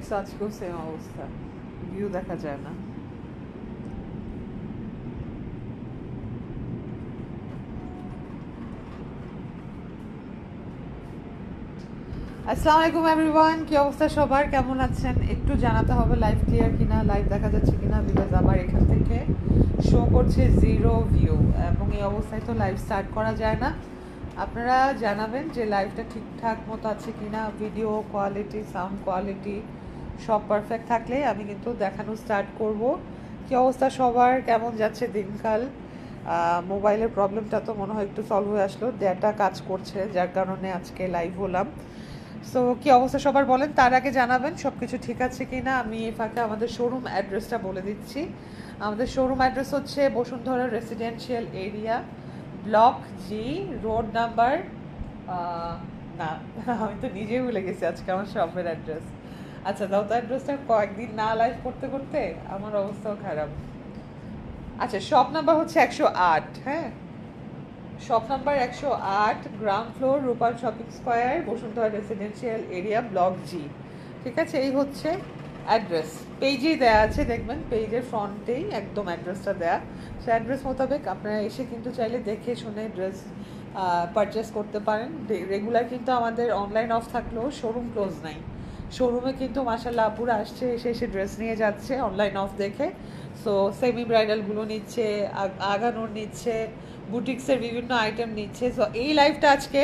text আজকেও same অবস্থা view দেখা যায় না আসসালামু আলাইকুম এভরিওয়ান কি অবস্থা সবার কেমন আছেন একটু জানাতে হবে লাইভ ক্লিয়ার কিনা লাইভ দেখা যাচ্ছে কিনা বিকজ আমার এখান থেকে শো করছে জিরো ভিউ এবং এই অবস্থায় তো লাইভ স্টার্ট করা যায় না আপনারা জানাবেন যে লাইভটা ঠিকঠাক মতো আছে কিনা ভিডিও কোয়ালিটি সাউন্ড কোয়ালিটি সব পারফেক্ট থাকলে আমি কিন্তু দেখানো স্টার্ট করব কি অবস্থা সবার কেমন যাচ্ছে দিনকাল মোবাইলের প্রবলেমটা তো মনে হয় একটু সলভ হয়ে আসলো ডেটা কাজ করছে যার কারণে আজকে লাইভ হলাম সো কি অবস্থা সবার বলেন তার আগে জানাবেন সব কিছু ঠিক আছে কি না আমি এ ফাঁকে আমাদের শোরুম অ্যাড্রেসটা বলে দিচ্ছি আমাদের শোরুম অ্যাড্রেস হচ্ছে Bashundhara residential area block G road number না আমি তো নিজেই ভুলে গেছি আজকে আমার শপের অ্যাড্রেস আচ্ছা দাও তো অ্যাড্রেসটা কয়েকদিন না লাইভ করতে করতে আমার অবস্থাও খারাপ আচ্ছা শপ নাম্বার হচ্ছে একশো আট হ্যাঁ শপ নাম্বার একশো আট গ্রাম ফ্লোর রূপাল shopping square Bashundhara residential area block G ঠিক আছে এই হচ্ছে অ্যাড্রেস পেজেই দেওয়া আছে দেখবেন পেজের ফ্রন্টেই একদম অ্যাড্রেসটা দেয়া সে অ্যাড্রেস মোতাবেক আপনারা এসে কিন্তু চাইলে দেখে শুনে ড্রেস পারচেস করতে পারেন রেগুলার কিন্তু আমাদের অনলাইন অফ থাকলেও শোরুম ক্লোজ নাই শোরুমে কিন্তু মাসাল্লাহ আপুরা আসছে এসে এসে ড্রেস নিয়ে যাচ্ছে অনলাইন অফ দেখে সো সেমি ব্রাইডালগুলো নিচ্ছে আগানোর নিচ্ছে বুটিক্সের বিভিন্ন আইটেম নিচ্ছে সো এই লাইফটা আজকে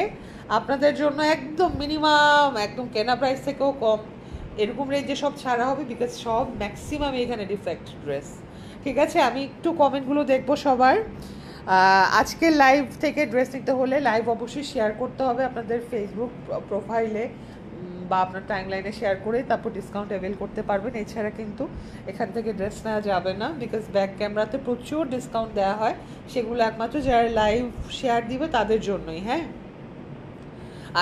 আপনাদের জন্য একদম মিনিমাম একদম কেনা প্রাইস থেকেও কম এরকম রেঞ্জে সব ছাড়া হবে বিকজ সব ম্যাক্সিমাম এখানে ডিফেক্ট ড্রেস ঠিক আছে আমি একটু কমেন্টগুলো দেখবো সবার আজকে লাইভ থেকে ড্রেস নিতে হলে লাইভ অবশ্যই শেয়ার করতে হবে আপনাদের ফেসবুক প্রোফাইলে বা আপনার টাইমলাইনে শেয়ার করে তারপর ডিসকাউন্ট অ্যাভেল করতে পারবেন এছাড়া কিন্তু এখান থেকে ড্রেস নেওয়া যাবে না বিকজ ব্যাক ক্যামেরাতে প্রচুর ডিসকাউন্ট দেওয়া হয় সেগুলো একমাত্র যারা লাইভ শেয়ার দিবে তাদের জন্যই হ্যাঁ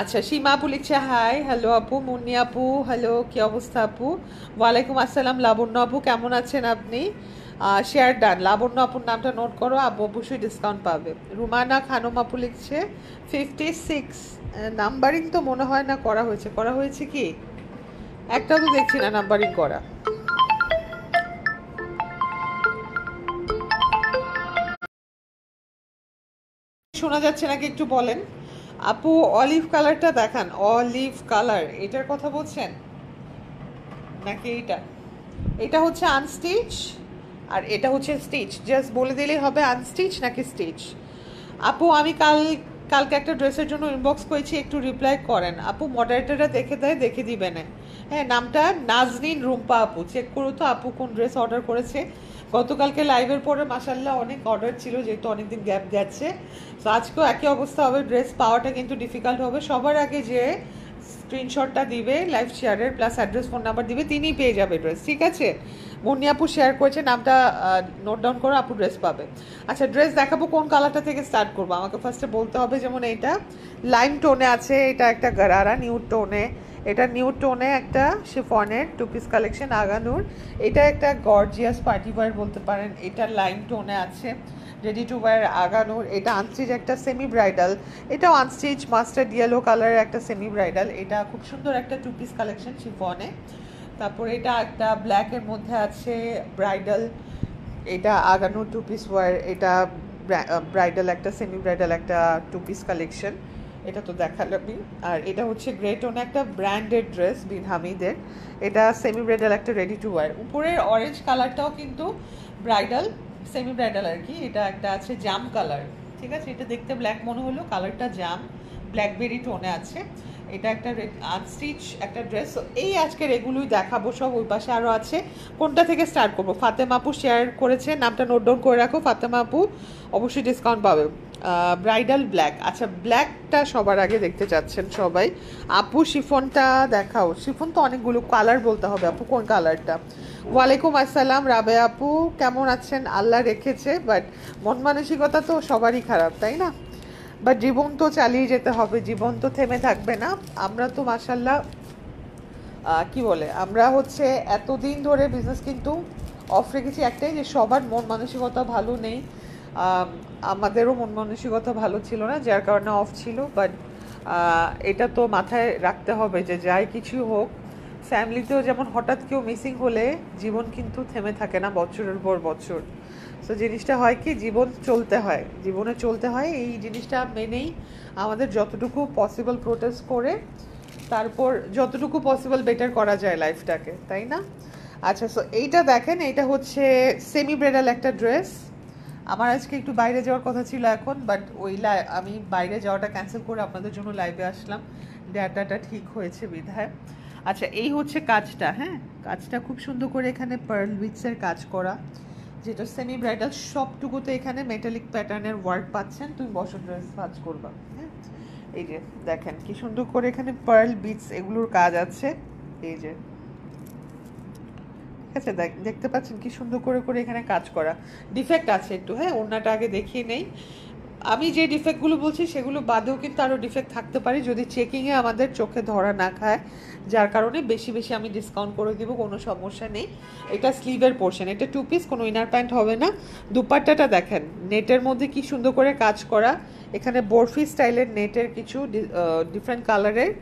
আচ্ছা সীমা আপু লিখছে হাই হ্যালো আপু মুন্নি আপু হ্যালো কি অবস্থা আপু ওয়ালাইকুম আসসালাম লাবণ্য আপু কেমন আছেন আপনি শেয়ার ডান লাবণ্য আপুর নামটা নোট করো আপু অবশ্যই ডিসকাউন্ট পাবে রুমানা খানম আপু লিখছে ফিফটি সিক্স নাম্বারিং তো মনে হয় না করা হয়েছে করা হয়েছে কি একটাও তো দেখছি না নাম্বারিং করা শোনা যাচ্ছে নাকি একটু বলেন আপু অলিভ কালারটা দেখান অলিভ কালার এটার কথা বলছেন নাকি এইটা এটা হচ্ছে আনস্টিচ আর এটা হচ্ছে স্টিচ জাস্ট বলে দিলেই হবে আনস্টিচ নাকি স্টিচ আপু আমি কাল কালকে একটা ড্রেসের জন্য ইনবক্স করেছি একটু রিপ্লাই করেন আপু মডারেটাররা দেখে দেয় দেখে দিবেন হ্যাঁ নামটা নাজনিন রুম্পা আপু চেক করো তো আপু কোন ড্রেস অর্ডার করেছে গতকালকে লাইভের পরে মাসাল্লাহ অনেক অর্ডার ছিল যেহেতু অনেকদিন গ্যাপ গেছে তো আজকেও একই অবস্থা হবে ড্রেস পাওয়াটা কিন্তু ডিফিকাল্ট হবে সবার আগে যে স্ক্রিনশটটা দিবে লাইভ শেয়ারের প্লাস অ্যাড্রেস ফোন নাম্বার দিবে তিনিই পেয়ে যাবে ড্রেস ঠিক আছে মুন্নি আপু শেয়ার করেছে নামটা নোট ডাউন করে আপু ড্রেস পাবে আচ্ছা ড্রেস দেখাবো কোন কালারটা থেকে স্টার্ট করবো আমাকে ফার্স্টে বলতে হবে যেমন এটা লাইম টোনে আছে এটা একটা গারারা নিউ টোনে এটা নিউ টোনে একটা শিফনের টু পিস কালেকশন আগানুর এটা একটা গর্জিয়াস পার্টি ওয়ার বলতে পারেন এটা লাইম টোনে আছে রেডি টু ওয়ার আগানোর এটা আনস্টিচ একটা সেমি ব্রাইডাল এটাও আনস্টিচ মাস্টার ইয়েলো কালারের একটা সেমি ব্রাইডাল এটা খুব সুন্দর একটা টু পিস কালেকশন শিফনে তারপরে এটা একটা ব্ল্যাকের মধ্যে আছে ব্রাইডাল এটা আগানো টু পিস ওয়ার এটা ব্রাইডাল একটা সেমি ব্রাইডাল একটা টু পিস কালেকশন এটা তো দেখালামই আর এটা হচ্ছে গ্রেট ওন একটা ব্র্যান্ডেড ড্রেস বিন হামিদের এটা সেমি ব্রাইডাল একটা রেডি টু ওয়ার উপরের অরেঞ্জ কালারটাও কিন্তু ব্রাইডাল সেমি ব্রাইডাল আর কি এটা একটা আছে জাম কালার ঠিক আছে এটা দেখতে ব্ল্যাক মনে হলো কালারটা জাম ব্ল্যাকবেরি টোনে আছে এটা একটা আনস্টিচ একটা ড্রেস এই আজকের এগুলোই দেখাবো সব ওই পাশে আরও আছে কোনটা থেকে স্টার্ট করবো ফাতেমা আপু শেয়ার করেছে নামটা নোট ডাউন করে রাখো ফাতেমা আপু অবশ্যই ডিসকাউন্ট পাবে ব্রাইডাল ব্ল্যাক আচ্ছা ব্ল্যাকটা সবার আগে দেখতে চাচ্ছেন সবাই আপু শিফনটা দেখাও শিফন তো অনেকগুলো কালার বলতে হবে আপু কোন কালারটা ওয়ালাইকুম আসসালাম রাবে আপু কেমন আছেন আল্লাহ রেখেছে বাট মন মানসিকতা তো সবারই খারাপ তাই না বা জীবন তো চালিয়ে যেতে হবে জীবন তো থেমে থাকবে না আমরা তো মাসাল্লাহ কি বলে আমরা হচ্ছে এতদিন ধরে বিজনেস কিন্তু অফ রেখেছি একটাই যে সবার মন মানসিকতা ভালো নেই আমাদেরও মন মানসিকতা ভালো ছিল না যার কারণে অফ ছিল বাট এটা তো মাথায় রাখতে হবে যে যাই কিছু হোক ফ্যামিলিতেও যেমন হঠাৎ কেউ মিসিং হলে জীবন কিন্তু থেমে থাকে না বছরের পর বছর সো জিনিসটা হয় কি জীবন চলতে হয় জীবনে চলতে হয় এই জিনিসটা মেনেই আমাদের যতটুকু পসিবল প্রোটেস্ট করে তারপর যতটুকু পসিবল বেটার করা যায় লাইফটাকে তাই না আচ্ছা সো এইটা দেখেন এইটা হচ্ছে সেমি ব্রেডাল একটা ড্রেস আমার আজকে একটু বাইরে যাওয়ার কথা ছিল এখন বাট ওই আমি বাইরে যাওয়াটা ক্যান্সেল করে আপনাদের জন্য লাইভে আসলাম ডাটাটা ঠিক হয়েছে বিধায় আচ্ছা এই হচ্ছে কাজটা হ্যাঁ কাজটা খুব সুন্দর করে এখানে পার্ল উইক্সের কাজ করা যেটা সেমি ব্রাইডাল সবটুকুতে এখানে মেটালিক প্যাটার্নের ওয়ার্ক পাচ্ছেন তুমি বসন ড্রেস ভাজ করবা হ্যাঁ এই যে দেখেন কি সুন্দর করে এখানে পার্ল বিটস এগুলোর কাজ আছে এই যে ঠিক আছে দেখতে পাচ্ছেন কি সুন্দর করে করে এখানে কাজ করা ডিফেক্ট আছে একটু হ্যাঁ ওনাটা আগে দেখিয়ে নেই আমি যে ডিফেক্টগুলো বলছি সেগুলো বাদেও কিন্তু আরও ডিফেক্ট থাকতে পারে যদি চেকিংয়ে আমাদের চোখে ধরা না খায় যার কারণে বেশি বেশি আমি ডিসকাউন্ট করে দিব কোনো সমস্যা নেই এটা স্লিভের পোর্শন এটা টু পিস কোনো ইনার প্যান্ট হবে না দুপাট্টাটা দেখেন নেটের মধ্যে কি সুন্দর করে কাজ করা এখানে বরফি স্টাইলের নেটের কিছু ডিফারেন্ট কালারের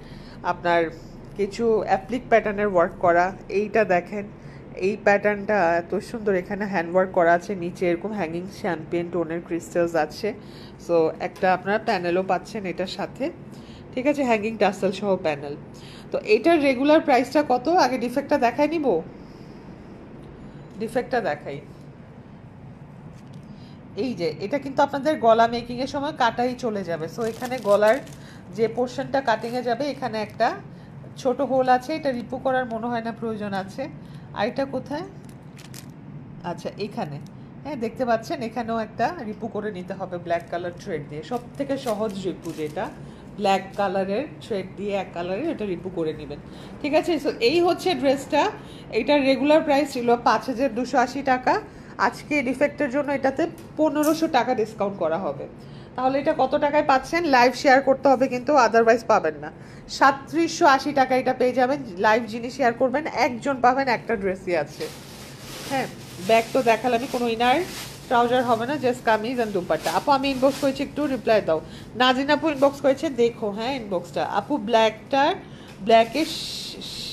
আপনার কিছু অ্যাপ্লিক প্যাটার্নের ওয়ার্ক করা এইটা দেখেন এই প্যাটার্নটা এত সুন্দর এখানে হ্যান্ড ওয়ার্ক করা আছে নিচে এরকম হ্যাঙ্গিং শ্যাম্পিয়ন টোনের ক্রিস্টালস আছে সো একটা আপনারা প্যানেলও পাচ্ছেন এটার সাথে ঠিক আছে হ্যাঙ্গিং টাসেল সহ প্যানেল তো এটার রেগুলার প্রাইসটা কত আগে ডিফেক্টটা দেখাই নিব ডিফেক্টটা দেখাই এই যে এটা কিন্তু আপনাদের গলা মেকিংয়ের সময় কাটাই চলে যাবে সো এখানে গলার যে পোর্শনটা কাটিংয়ে যাবে এখানে একটা ছোট হোল আছে এটা রিপু করার মনে হয় না প্রয়োজন আছে আর এটা কোথায় আচ্ছা এখানে হ্যাঁ দেখতে পাচ্ছেন এখানেও একটা রিপু করে নিতে হবে ব্ল্যাক কালার থ্রেড দিয়ে সব থেকে সহজ রিপু যেটা ব্ল্যাক কালারের থ্রেড দিয়ে এক কালারের এটা রিপু করে নেবেন ঠিক আছে সো এই হচ্ছে ড্রেসটা এটার রেগুলার প্রাইস ছিল পাঁচ হাজার দুশো আশি টাকা আজকে ডিফেক্টের জন্য এটাতে পনেরোশো টাকা ডিসকাউন্ট করা হবে তাহলে এটা কত টাকায় পাচ্ছেন লাইভ শেয়ার করতে হবে কিন্তু আদারওয়াইজ পাবেন না সাতত্রিশশো আশি টাকা এটা পেয়ে যাবেন লাইভ জিনিস শেয়ার করবেন একজন পাবেন একটা ড্রেসই আছে হ্যাঁ ব্যাগ তো দেখালামই কোনো ইনার ট্রাউজার হবে না জাস্ট কামিজ অ্যান্ড দুপাট্টা আপু আমি ইনবক্স করেছি একটু রিপ্লাই দাও নাজিন আপু ইনবক্স করেছে দেখো হ্যাঁ ইনবক্সটা আপু ব্ল্যাকটার ব্ল্যাকে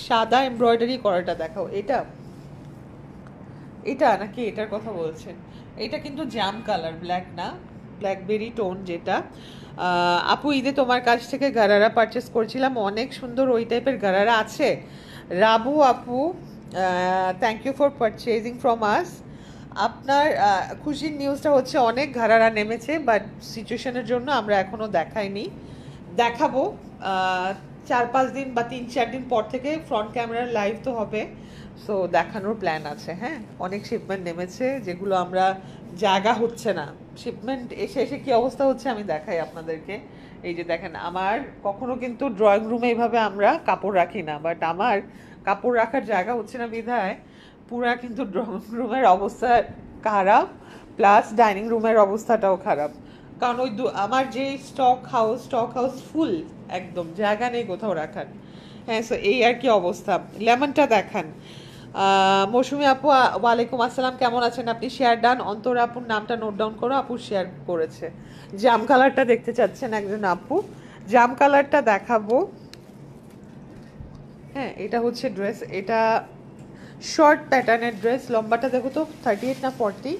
সাদা এমব্রয়ডারি করাটা দেখাও এটা এটা নাকি এটার কথা বলছেন এটা কিন্তু জ্যাম কালার ব্ল্যাক না ব্ল্যাকবেরি টোন যেটা আপু ঈদে তোমার কাছ থেকে গারারা পারচেস করছিলাম অনেক সুন্দর ওই টাইপের গারারা আছে রাবু আপু thank you for purchasing from us আপনার খুশির নিউজটা হচ্ছে অনেক ঘাড়ারা নেমেছে বাট সিচুয়েশনের জন্য আমরা এখনও দেখাইনি দেখাবো চার পাঁচ দিন বা তিন চার দিন পর থেকে ফ্রন্ট ক্যামেরার লাইভ তো হবে সো দেখানোর প্ল্যান আছে হ্যাঁ অনেক শিপমেন্ট নেমেছে যেগুলো আমরা জায়গা হচ্ছে না শিপমেন্ট এসে এসে কী অবস্থা হচ্ছে আমি দেখাই আপনাদেরকে এই যে দেখেন আমার কখনো কিন্তু ড্রয়িং রুমে এইভাবে আমরা কাপড় রাখি না বাট আমার কাপড় রাখার জায়গা হচ্ছে না বিধায় পুরা কিন্তু ড্রয়িং রুমের অবস্থা খারাপ প্লাস ডাইনিং রুমের অবস্থাটাও খারাপ কারণ ওই আমার যে stock house stock house full একদম জায়গা নেই কোথাও রাখার হ্যাঁ সো এই আর কি অবস্থা লেমনটা দেখান মৌসুমি আপু ওয়ালাইকুম আসসালাম কেমন আছেন আপনি শেয়ার ডান অন্তরা আপুর নামটা নোট ডাউন করো আপু শেয়ার করেছে জাম কালারটা দেখতে চাচ্ছেন একজন আপু জাম কালারটা দেখাবো হ্যাঁ এটা হচ্ছে ড্রেস এটা শর্ট প্যাটার্নের ড্রেস লম্বাটা দেখো তো থার্টি এইট না ফর্টি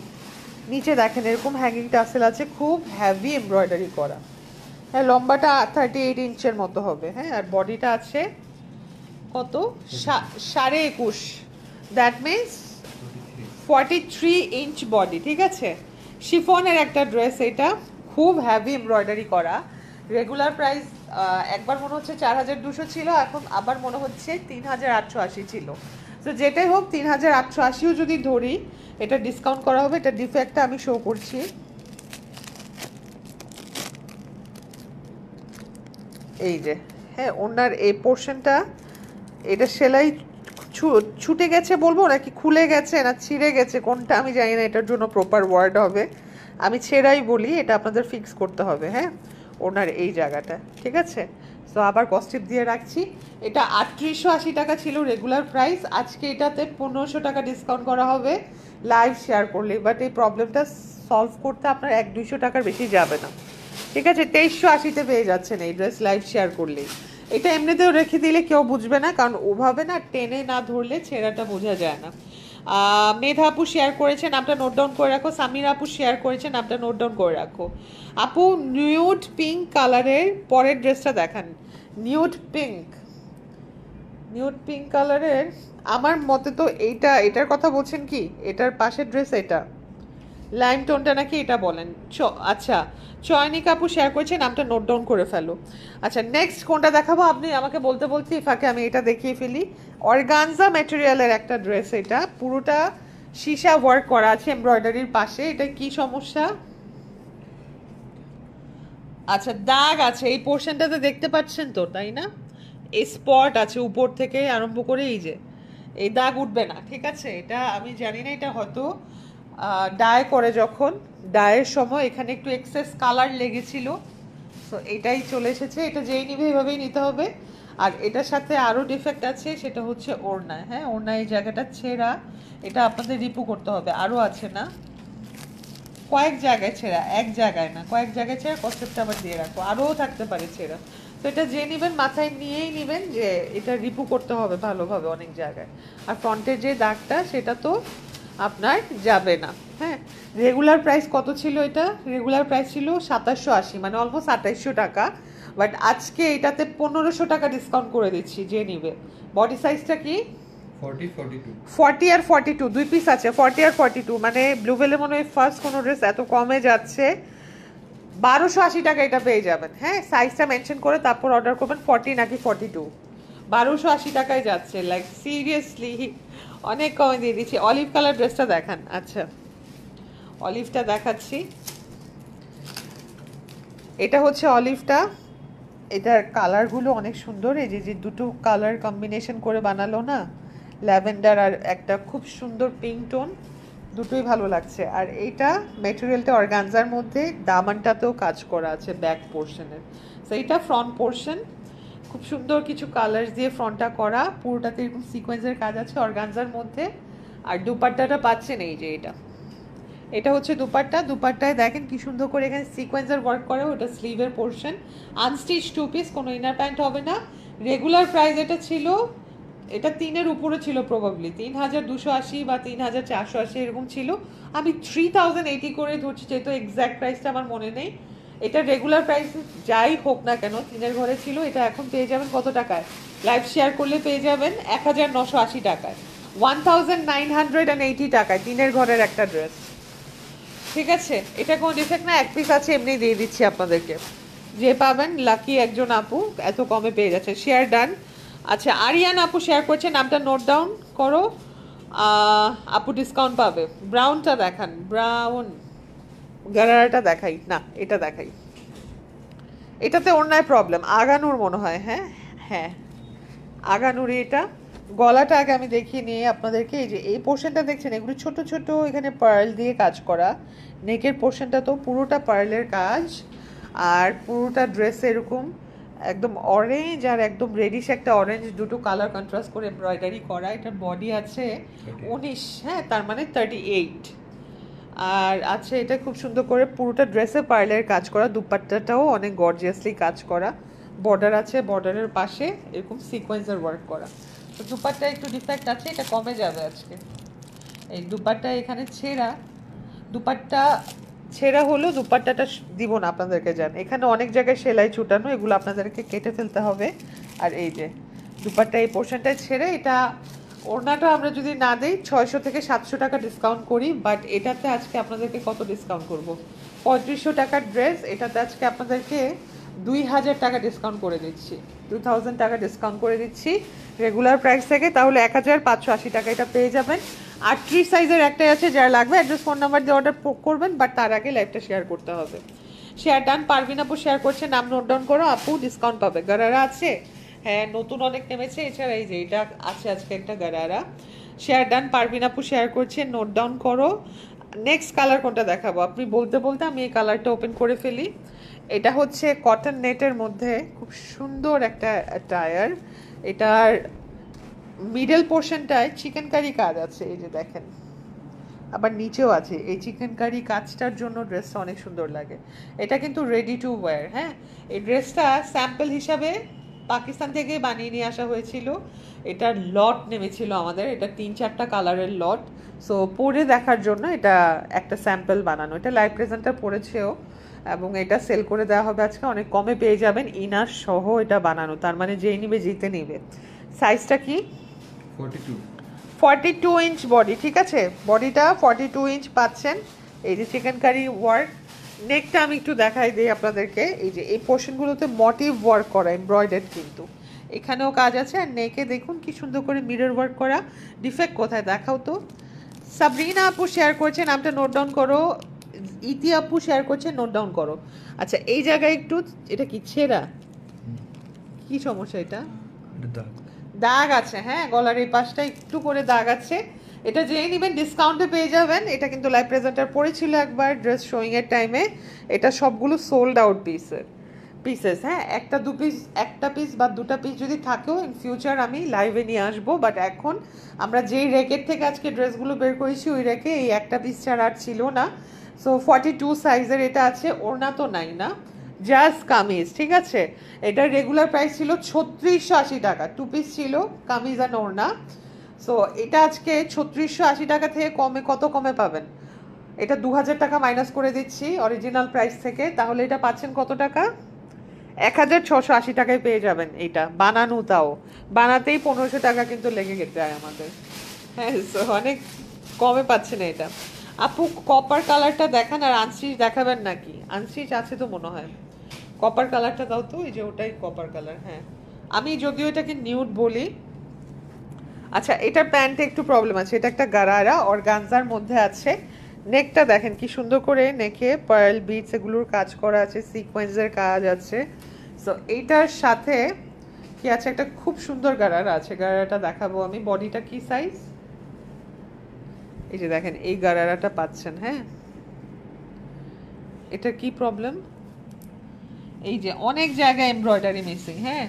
নিচে দেখেন এরকম হ্যাঙ্গিং টাসেল আছে খুব হ্যাভি এমব্রয়ডারি করা হ্যাঁ লম্বাটা থার্টি এইট ইঞ্চের মতো হবে হ্যাঁ আর বডিটা আছে কত সাড়ে একুশ that means forty three inch body ঠিক আছে শিফনের একটা ড্রেস এটা খুব হ্যাভি এমব্রয়ডারি করা রেগুলার প্রাইস একবার মনে হচ্ছে চার হাজার দুশো ছিল এখন আবার মনে হচ্ছে তিন হাজার আটশো আশি ছিল তো যেটাই হোক তিন হাজার আটশো আশিও যদি ধরি এটা ডিসকাউন্ট করা হবে এটা ডিফেক্টটা আমি শো করছি এই যে হ্যাঁ ওনার এই পোর্শনটা এটা সেলাই ছুটে গেছে বলবো নাকি খুলে গেছে না ছিঁড়ে গেছে কোনটা আমি জানি না এটার জন্য প্রপার ওয়ার্ড হবে আমি ছেঁড়াই বলি এটা আপনাদের ফিক্স করতে হবে হ্যাঁ ওনার এই জায়গাটা ঠিক আছে সো আবার কস্টিপ দিয়ে রাখছি এটা আটত্রিশশো আশি টাকা ছিল রেগুলার প্রাইস আজকে এটাতে পনেরোশো টাকা ডিসকাউন্ট করা হবে লাইভ শেয়ার করলে বাট এই প্রবলেমটা সলভ করতে আপনার এক দুইশো টাকার বেশি যাবে না ঠিক আছে তেইশশো আশিতে পেয়ে যাচ্ছেন এই ড্রেস লাইভ শেয়ার করলেই এটা এমনিতেও রেখে দিলে কেউ বুঝবে না কারণ ওভাবে না টেনে না ধরলে ছেঁড়াটা বোঝা যায় না মেধা আপু শেয়ার করেছেন নামটা নোট ডাউন করে রাখো সামির আপু শেয়ার করেছেন নামটা নোট ডাউন করে রাখো আপু নিউড পিঙ্ক কালারের পরের ড্রেসটা দেখান নিউড পিঙ্ক নিউড পিঙ্ক কালারের আমার মতে তো এইটা এটার কথা বলছেন কি এটার পাশের ড্রেস এটা লাইম টোনটা নাকি এটা বলেন চ আচ্ছা চয়নী কাপু শেয়ার করেছে নামটা নোট ডাউন করে ফেলো আচ্ছা নেক্সট কোনটা দেখাবো আপনি আমাকে বলতে বলতে ফাঁকে আমি এটা দেখিয়ে ফেলি অর্গানজা ম্যাটেরিয়ালের একটা ড্রেস এটা পুরোটা সীসা ওয়ার্ক করা আছে এমব্রয়ডারির পাশে এটা কি সমস্যা আচ্ছা দাগ আছে এই পোর্শনটাতে দেখতে পাচ্ছেন তো তাই না এই স্পট আছে উপর থেকে আরম্ভ করে এই যে এই দাগ উঠবে না ঠিক আছে এটা আমি জানি না এটা হয়তো ডায় করে যখন ডায়ের সময় এখানে একটু এক্সেস কালার লেগেছিল সো এটাই চলে এসেছে এটা যেই নিবে এভাবেই নিতে হবে আর এটার সাথে আরও ডিফেক্ট আছে সেটা হচ্ছে ওড়নায় হ্যাঁ ওড়না এই জায়গাটা ছেঁড়া এটা আপনাদের রিপু করতে হবে আরও আছে না কয়েক জায়গায় ছেঁড়া এক জায়গায় না কয়েক জায়গায় ছেঁড়া কষ্টটা আবার দিয়ে রাখো আরও থাকতে পারে ছেঁড়া তো এটা যে নেবেন মাথায় নিয়েই নেবেন যে এটা রিপু করতে হবে ভালোভাবে অনেক জায়গায় আর ফ্রন্টের যে দাগটা সেটা তো আপনার যাবে না হ্যাঁ রেগুলার প্রাইস কত ছিল এটা রেগুলার প্রাইস ছিল সাতাশশো আশি মানে অলমোস্ট আঠাইশশো টাকা বাট আজকে এটাতে পনেরোশো টাকা ডিসকাউন্ট করে দিচ্ছি যে নিবে বডি সাইজটা কি ফর্টি আর ফর্টি টু দুই পিস আছে ফর্টি আর ফর্টি টু মানে ব্লু ভেলে মনে হয় ফার্স্ট কোনো ড্রেস এত কমে যাচ্ছে বারোশো আশি টাকা এটা পেয়ে যাবেন হ্যাঁ সাইজটা মেনশন করে তারপর অর্ডার করবেন ফর্টি নাকি ফর্টি টু বারোশো আশি টাকায় যাচ্ছে লাইক সিরিয়াসলি অনেক কমে দিয়ে দিচ্ছি অলিভ কালার ড্রেসটা দেখান আচ্ছা অলিভটা দেখাচ্ছি এটা হচ্ছে অলিভটা এটার কালারগুলো অনেক সুন্দর এই যে যে দুটো কালার কম্বিনেশন করে বানালো না ল্যাভেন্ডার আর একটা খুব সুন্দর পিঙ্ক টোন দুটোই ভালো লাগছে আর এইটা মেটেরিয়ালটা অর্গানজার মধ্যে দামানটাতেও কাজ করা আছে ব্যাক পোর্শনের সো এটা ফ্রন্ট পোর্শন খুব সুন্দর কিছু কালার্স দিয়ে ফ্রন্টটা করা পুরোটাতে এরকম সিকোয়েন্সের কাজ আছে অর্গানজার মধ্যে আর দুপাট্টাটা পাচ্ছেন এই যে এটা এটা হচ্ছে দুপাট্টা দুপাট্টায় দেখেন কি সুন্দর করে এখানে সিকোয়েন্সের ওয়ার্ক করে ওটা স্লিভের পোর্শন আনস্টিচ টু পিস কোনো ইনার প্যান্ট হবে না রেগুলার প্রাইস এটা ছিল এটা তিনের উপরে ছিল প্রবাবলি তিন হাজার দুশো আশি বা তিন হাজার চারশো আশি এরকম ছিল আমি থ্রি থাউজেন্ড এইটি করে ধরছি যেহেতু এক্স্যাক্ট প্রাইসটা আমার মনে নেই এটা রেগুলার প্রাইস যাই হোক না কেন তিনের ঘরে ছিল এটা এখন পেয়ে যাবেন কত টাকায় লাইভ শেয়ার করলে পেয়ে যাবেন এক হাজার নশো আশি টাকায় one thousand nine hundred and eighty টাকায় তিনের ঘরের একটা ড্রেস ঠিক আছে এটা কোনো ডিফেক্ট না এক পিস আছে এমনি দিয়ে দিচ্ছি আপনাদেরকে যে পাবেন লাকি একজন আপু এত কমে পেয়ে যাচ্ছে শেয়ার ডান আচ্ছা আরিয়ান আপু শেয়ার করছে নামটা নোট ডাউন করো আপু ডিসকাউন্ট পাবে ব্রাউনটা দেখান ব্রাউন গারারাটা দেখাই না এটা দেখাই এটাতে অন্যায় প্রবলেম আগানুর মনে হয় হ্যাঁ হ্যাঁ আগানুরি এটা গলাটা আগে আমি দেখিয়ে নিয়ে আপনাদেরকে এই যে এই পোর্শনটা দেখছেন এগুলো ছোট ছোট এখানে পার্ল দিয়ে কাজ করা নেকের পোর্শনটা তো পুরোটা পার্লের কাজ আর পুরোটা ড্রেস এরকম একদম অরেঞ্জ আর একদম রেডিশ একটা অরেঞ্জ দুটো কালার কন্ট্রাস্ট করে এমব্রয়ডারি করা এটার বডি আছে উনিশ হ্যাঁ তার মানে থার্টি এইট আর আছে এটা খুব সুন্দর করে পুরোটা ড্রেসে পার্লের কাজ করা দুপাট্টাটাও অনেক গর্জিয়াসলি কাজ করা বর্ডার আছে বর্ডারের পাশে এরকম সিকোয়েন্সের ওয়ার্ক করা তো দুপাট্টা একটু ডিফেক্ট আছে এটা কমে যাবে আজকে এই দুপাট্টা এখানে ছেঁড়া দুপাট্টা ছেঁড়া হলেও দুপাট্টাটা দিব না আপনাদেরকে জান এখানে অনেক জায়গায় সেলাই ছুটানো এগুলো আপনাদেরকে কেটে ফেলতে হবে আর এই যে দুপাট্টা এই পোর্শনটা ছেড়ে এটা ওড়নাটা আমরা যদি না দেই ছয়শো থেকে সাতশো টাকা ডিসকাউন্ট করি বাট এটাতে আজকে আপনাদেরকে কত ডিসকাউন্ট করব পঁয়ত্রিশশো টাকার ড্রেস এটাতে আজকে আপনাদেরকে দুই হাজার টাকা ডিসকাউন্ট করে দিচ্ছি টু থাউজেন্ড টাকা ডিসকাউন্ট করে দিচ্ছি রেগুলার প্রাইস থেকে তাহলে এক হাজার পাঁচশো আশি টাকা এটা পেয়ে যাবেন আটত্রিশ সাইজের একটাই আছে যারা লাগবে অ্যাড্রেস ফোন নাম্বার দিয়ে অর্ডার করবেন বাট তার আগে লাইভটা শেয়ার করতে হবে শেয়ার ডান পারবিন আপু শেয়ার করছে নাম নোট ডাউন করো আপু ডিসকাউন্ট পাবে গারারা আছে হ্যাঁ নতুন অনেক নেমেছে এছাড়া এই যে এটা আছে আজকে একটা গারারা শেয়ার ডান আপু শেয়ার করছে নোট ডাউন করো নেক্সট কালার কোনটা দেখাবো আপনি বলতে বলতে আমি এই কালারটা ওপেন করে ফেলি এটা হচ্ছে কটন নেটের মধ্যে খুব সুন্দর একটা টায়ার এটার মিডল পোর্শনটায় চিকেন কারি কাজ আছে এই যে দেখেন আবার নিচেও আছে এই চিকেন কারি কাজটার জন্য ড্রেসটা অনেক সুন্দর লাগে এটা কিন্তু রেডি টু ওয়্যার হ্যাঁ এই ড্রেসটা স্যাম্পল হিসাবে পাকিস্তান থেকে বানিয়ে নিয়ে আসা হয়েছিল এটার লট নেমেছিল আমাদের এটা তিন চারটা কালারের লট সো পরে দেখার জন্য এটা একটা স্যাম্পল বানানো এটা লাইভ প্রেজেন্টার পড়েছেও এবং এটা সেল করে দেওয়া হবে আজকে অনেক কমে পেয়ে যাবেন ইনার সহ এটা বানানো তার মানে যেই নিবে জিতে নিবে সাইজটা কি ফর্টি টু ইঞ্চ বডি ঠিক আছে বডিটা ফর্টি টু ইঞ্চ পাচ্ছেন এই যে চিকেন কারি ওয়ার্ক নেকটা আমি একটু দেখাই দিই আপনাদেরকে এই যে এই পোর্শনগুলোতে মোটিভ ওয়ার্ক করা এমব্রয়ডার্ড কিন্তু এখানেও কাজ আছে আর নেকে দেখুন কি সুন্দর করে মিরর ওয়ার্ক করা ডিফেক্ট কোথায় দেখাও তো সাবরিনা আপু শেয়ার করছে নামটা নোট ডাউন করো ইতি আপু শেয়ার করছে নোট ডাউন করো আচ্ছা এই জায়গায় একটু এটা কি ছেঁড়া কি সমস্যা এটা দাগ আছে হ্যাঁ গলার এই পাশটা একটু করে দাগ আছে এটা জেনে নেবেন ডিসকাউন্টে পেয়ে যাবেন এটা কিন্তু লাইভ প্রেজেন্টার পড়েছিল একবার ড্রেস শোয়িংয়ের টাইমে এটা সবগুলো সোল্ড আউট পিসের পিসেস হ্যাঁ একটা দু পিস একটা পিস বা দুটা পিস যদি থাকেও ইন ফিউচার আমি লাইভে নিয়ে আসবো বাট এখন আমরা যেই রেকের থেকে আজকে ড্রেসগুলো বের করেছি ওই রেকে এই একটা পিস ছাড়া আর ছিল না সো ফর্টি টু সাইজের এটা আছে ওড়না তো নাই না জাস্ট কামিজ ঠিক আছে এটা রেগুলার প্রাইস ছিল ছত্রিশশো আশি টাকা টু পিস ছিল কামিজ আর ওড়না সো এটা আজকে ছত্রিশশো আশি টাকা থেকে কমে কত কমে পাবেন এটা দু হাজার টাকা মাইনাস করে দিচ্ছি অরিজিনাল প্রাইস থেকে তাহলে এটা পাচ্ছেন কত টাকা এক হাজার ছশো আশি টাকায় পেয়ে যাবেন এইটা বানানো তাও বানাতেই পনেরোশো টাকা কিন্তু লেগে হয় আমাদের হ্যাঁ সো অনেক কমে পাচ্ছেন এটা আপু কপার কালারটা দেখান আর আনস্টিচ দেখাবেন নাকি আনস্টিচ আছে তো মনে হয় কপার কালারটা দাও তো এই যে ওটাই কপার কালার হ্যাঁ আমি যদিও এটাকে নিউড বলি আচ্ছা এটা প্যান্টে একটু প্রবলেম আছে এটা একটা গারারা অর্গানজার মধ্যে আছে নেকটা দেখেন কি সুন্দর করে নেকে পার্ল বিটস এগুলোর কাজ করা আছে সিকোয়েন্সের কাজ আছে সো এইটার সাথে কি আছে একটা খুব সুন্দর গারারা আছে গারারাটা দেখাবো আমি বডিটা কি সাইজ এই যে দেখেন এই গারারাটা পাচ্ছেন হ্যাঁ এটা কি প্রবলেম এই যে অনেক জায়গায় এমব্রয়ডারি মিসিং হ্যাঁ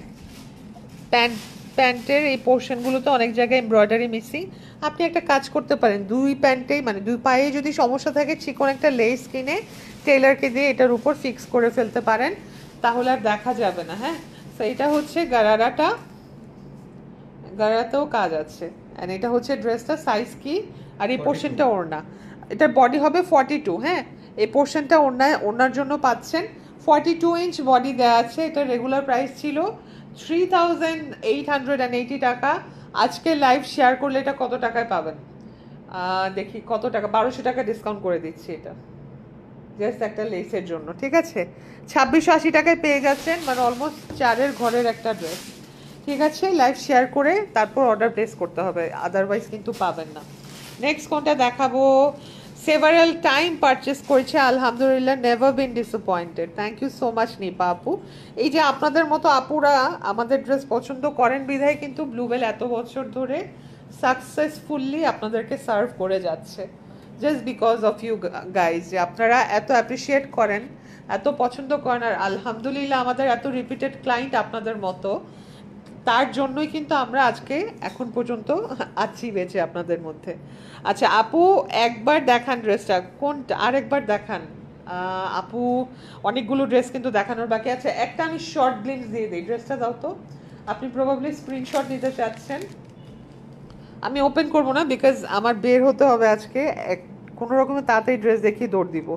প্যান্ট প্যান্টের এই পোর্শনগুলোতে অনেক জায়গায় এমব্রয়ডারি মিসিং আপনি একটা কাজ করতে পারেন দুই প্যান্টেই মানে দুই পায়ে যদি সমস্যা থাকে চিকন একটা লেস কিনে টেলারকে দিয়ে এটার উপর ফিক্স করে ফেলতে পারেন তাহলে আর দেখা যাবে না হ্যাঁ তো এটা হচ্ছে গারারাটা গারাতেও কাজ আছে অ্যান্ড এটা হচ্ছে ড্রেসটা সাইজ কি আর এই পোর্শনটা ওড়না এটার বডি হবে ফর্টি টু হ্যাঁ এই পোর্শনটা ওড়নায় ওড়নার জন্য পাচ্ছেন ফর্টি টু ইঞ্চ বডি দেওয়া আছে এটা রেগুলার প্রাইস ছিল three thousand eight hundred and টাকা আজকে লাইভ শেয়ার করলে এটা কত টাকায় পাবেন দেখি কত টাকা বারোশো টাকা ডিসকাউন্ট করে দিচ্ছি এটা জাস্ট একটা লেসের জন্য ঠিক আছে ছাব্বিশশো আশি টাকায় পেয়ে যাচ্ছেন মানে অলমোস্ট চারের ঘরের একটা ড্রেস ঠিক আছে লাইভ শেয়ার করে তারপর অর্ডার প্লেস করতে হবে আদারওয়াইজ কিন্তু পাবেন না নেক্সট কোনটা দেখাবো সেভারাল টাইম পারচেস করেছে আলহামদুলিল্লাহ never been disappointed thank you so much Nipa আপু এই যে আপনাদের মতো আপুরা আমাদের ড্রেস পছন্দ করেন বিধায় কিন্তু ব্লুবেল এত বছর ধরে সাকসেসফুললি আপনাদেরকে সার্ভ করে যাচ্ছে just because of you guys যে আপনারা এত অ্যাপ্রিসিয়েট করেন এত পছন্দ করেন আর আলহামদুলিল্লাহ আমাদের এত রিপিটেড ক্লায়েন্ট আপনাদের মতো তার জন্যই কিন্তু আমরা আজকে এখন পর্যন্ত আছি বেঁচে আপনাদের মধ্যে আচ্ছা আপু একবার দেখান ড্রেসটা কোনটা আরেকবার দেখান আপু অনেকগুলো ড্রেস কিন্তু দেখানোর বাকি আছে একটা আমি শর্ট গ্লিমস দিয়ে দিই ড্রেসটা দাও তো আপনি প্রবাবলি স্ক্রিনশট নিতে চাচ্ছেন আমি ওপেন করব না বিকজ আমার বের হতে হবে আজকে কোনো রকমের তাড়াতাড়ি ড্রেস দেখিয়ে দৌড় দিব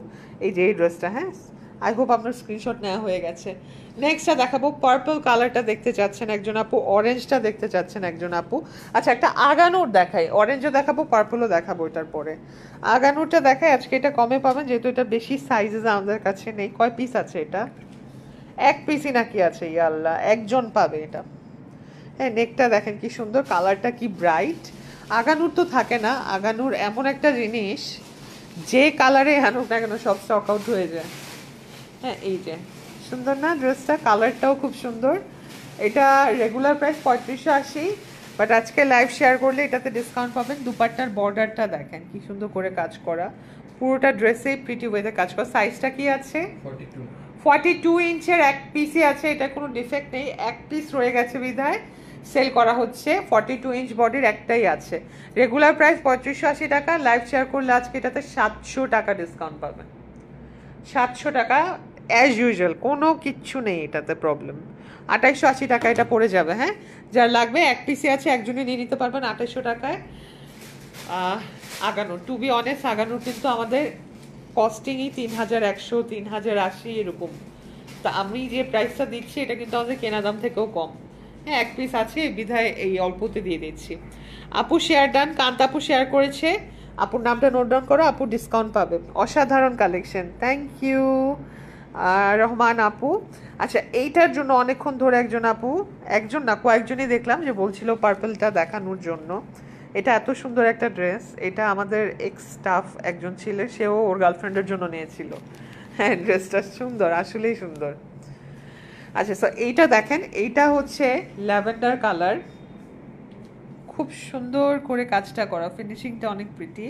এই যে এই ড্রেসটা হ্যাঁ আই হোপ আপনার স্ক্রিনশট নেওয়া হয়ে গেছে নেক্সটটা দেখাবো পার্পল কালারটা দেখতে চাচ্ছেন একজন আপু অরেঞ্জটা দেখতে চাচ্ছেন একজন আপু আচ্ছা একটা আগানোর দেখাই অরেঞ্জও দেখাবো পার্পলও দেখাবো এটার পরে আগানোরটা দেখাই আজকে এটা কমে পাবেন যেহেতু এটা বেশি সাইজেস আমাদের কাছে নেই কয় পিস আছে এটা এক পিসই নাকি আছে ইয়া আল্লাহ একজন পাবে এটা হ্যাঁ নেকটা দেখেন কি সুন্দর কালারটা কি ব্রাইট আগানুর তো থাকে না আগানুর এমন একটা জিনিস যে কালারে আনুক না কেন সব স্টক আউট হয়ে যায় হ্যাঁ এই যে সুন্দর না ড্রেসটা কালারটাও খুব সুন্দর এটা রেগুলার প্রাইস পঁয়ত্রিশশো আশি বাট আজকে লাইভ শেয়ার করলে এটাতে ডিসকাউন্ট পাবেন দুপাট্টার বর্ডারটা দেখেন কি সুন্দর করে কাজ করা পুরোটা ড্রেসে প্রিটি ওয়েতে কাজ করা সাইজটা কি আছে ফর্টি টু ইঞ্চের এক পিসই আছে এটা কোনো ডিফেক্ট নেই এক পিস রয়ে গেছে বিধায় সেল করা হচ্ছে ফর্টি টু ইঞ্চ বডির একটাই আছে রেগুলার প্রাইস পঁয়ত্রিশশো আশি টাকা লাইভ শেয়ার করলে আজকে এটাতে সাতশো টাকা ডিসকাউন্ট পাবেন সাতশো টাকা অ্যাজ ইউজুয়াল কোনো কিচ্ছু নেই এটাতে প্রবলেম আঠাইশো আশি টাকা এটা পড়ে যাবে হ্যাঁ যার লাগবে এক পিসে আছে একজনে নিয়ে নিতে পারবেন আঠাইশো টাকায় আগানোর টু বি অনেস্ট আগানোর কিন্তু আমাদের কস্টিংই তিন হাজার একশো তিন হাজার আশি এরকম তা আমি যে প্রাইসটা দিচ্ছি এটা কিন্তু আমাদের কেনা দাম থেকেও কম হ্যাঁ এক পিস আছে বিধায় এই অল্পতে দিয়ে দিচ্ছি আপু শেয়ার ডান কান্ত আপু শেয়ার করেছে আপুর নামটা নোট ডাউন করো আপু ডিসকাউন্ট পাবে অসাধারণ কালেকশন থ্যাংক ইউ রহমান আপু আচ্ছা এইটার জন্য অনেকক্ষণ ধরে একজন আপু একজন না কয়েকজনই দেখলাম যে বলছিল পার্পলটা দেখানোর জন্য এটা এত সুন্দর একটা ড্রেস এটা আমাদের এক্স স্টাফ একজন ছিল সেও ওর গার্লফ্রেন্ডের জন্য নিয়েছিল হ্যাঁ ড্রেসটা সুন্দর আসলেই সুন্দর আচ্ছা স্যার এইটা দেখেন এইটা হচ্ছে ল্যাভেন্ডার কালার খুব সুন্দর করে কাজটা করা ফিনিশিংটা অনেক প্রিটি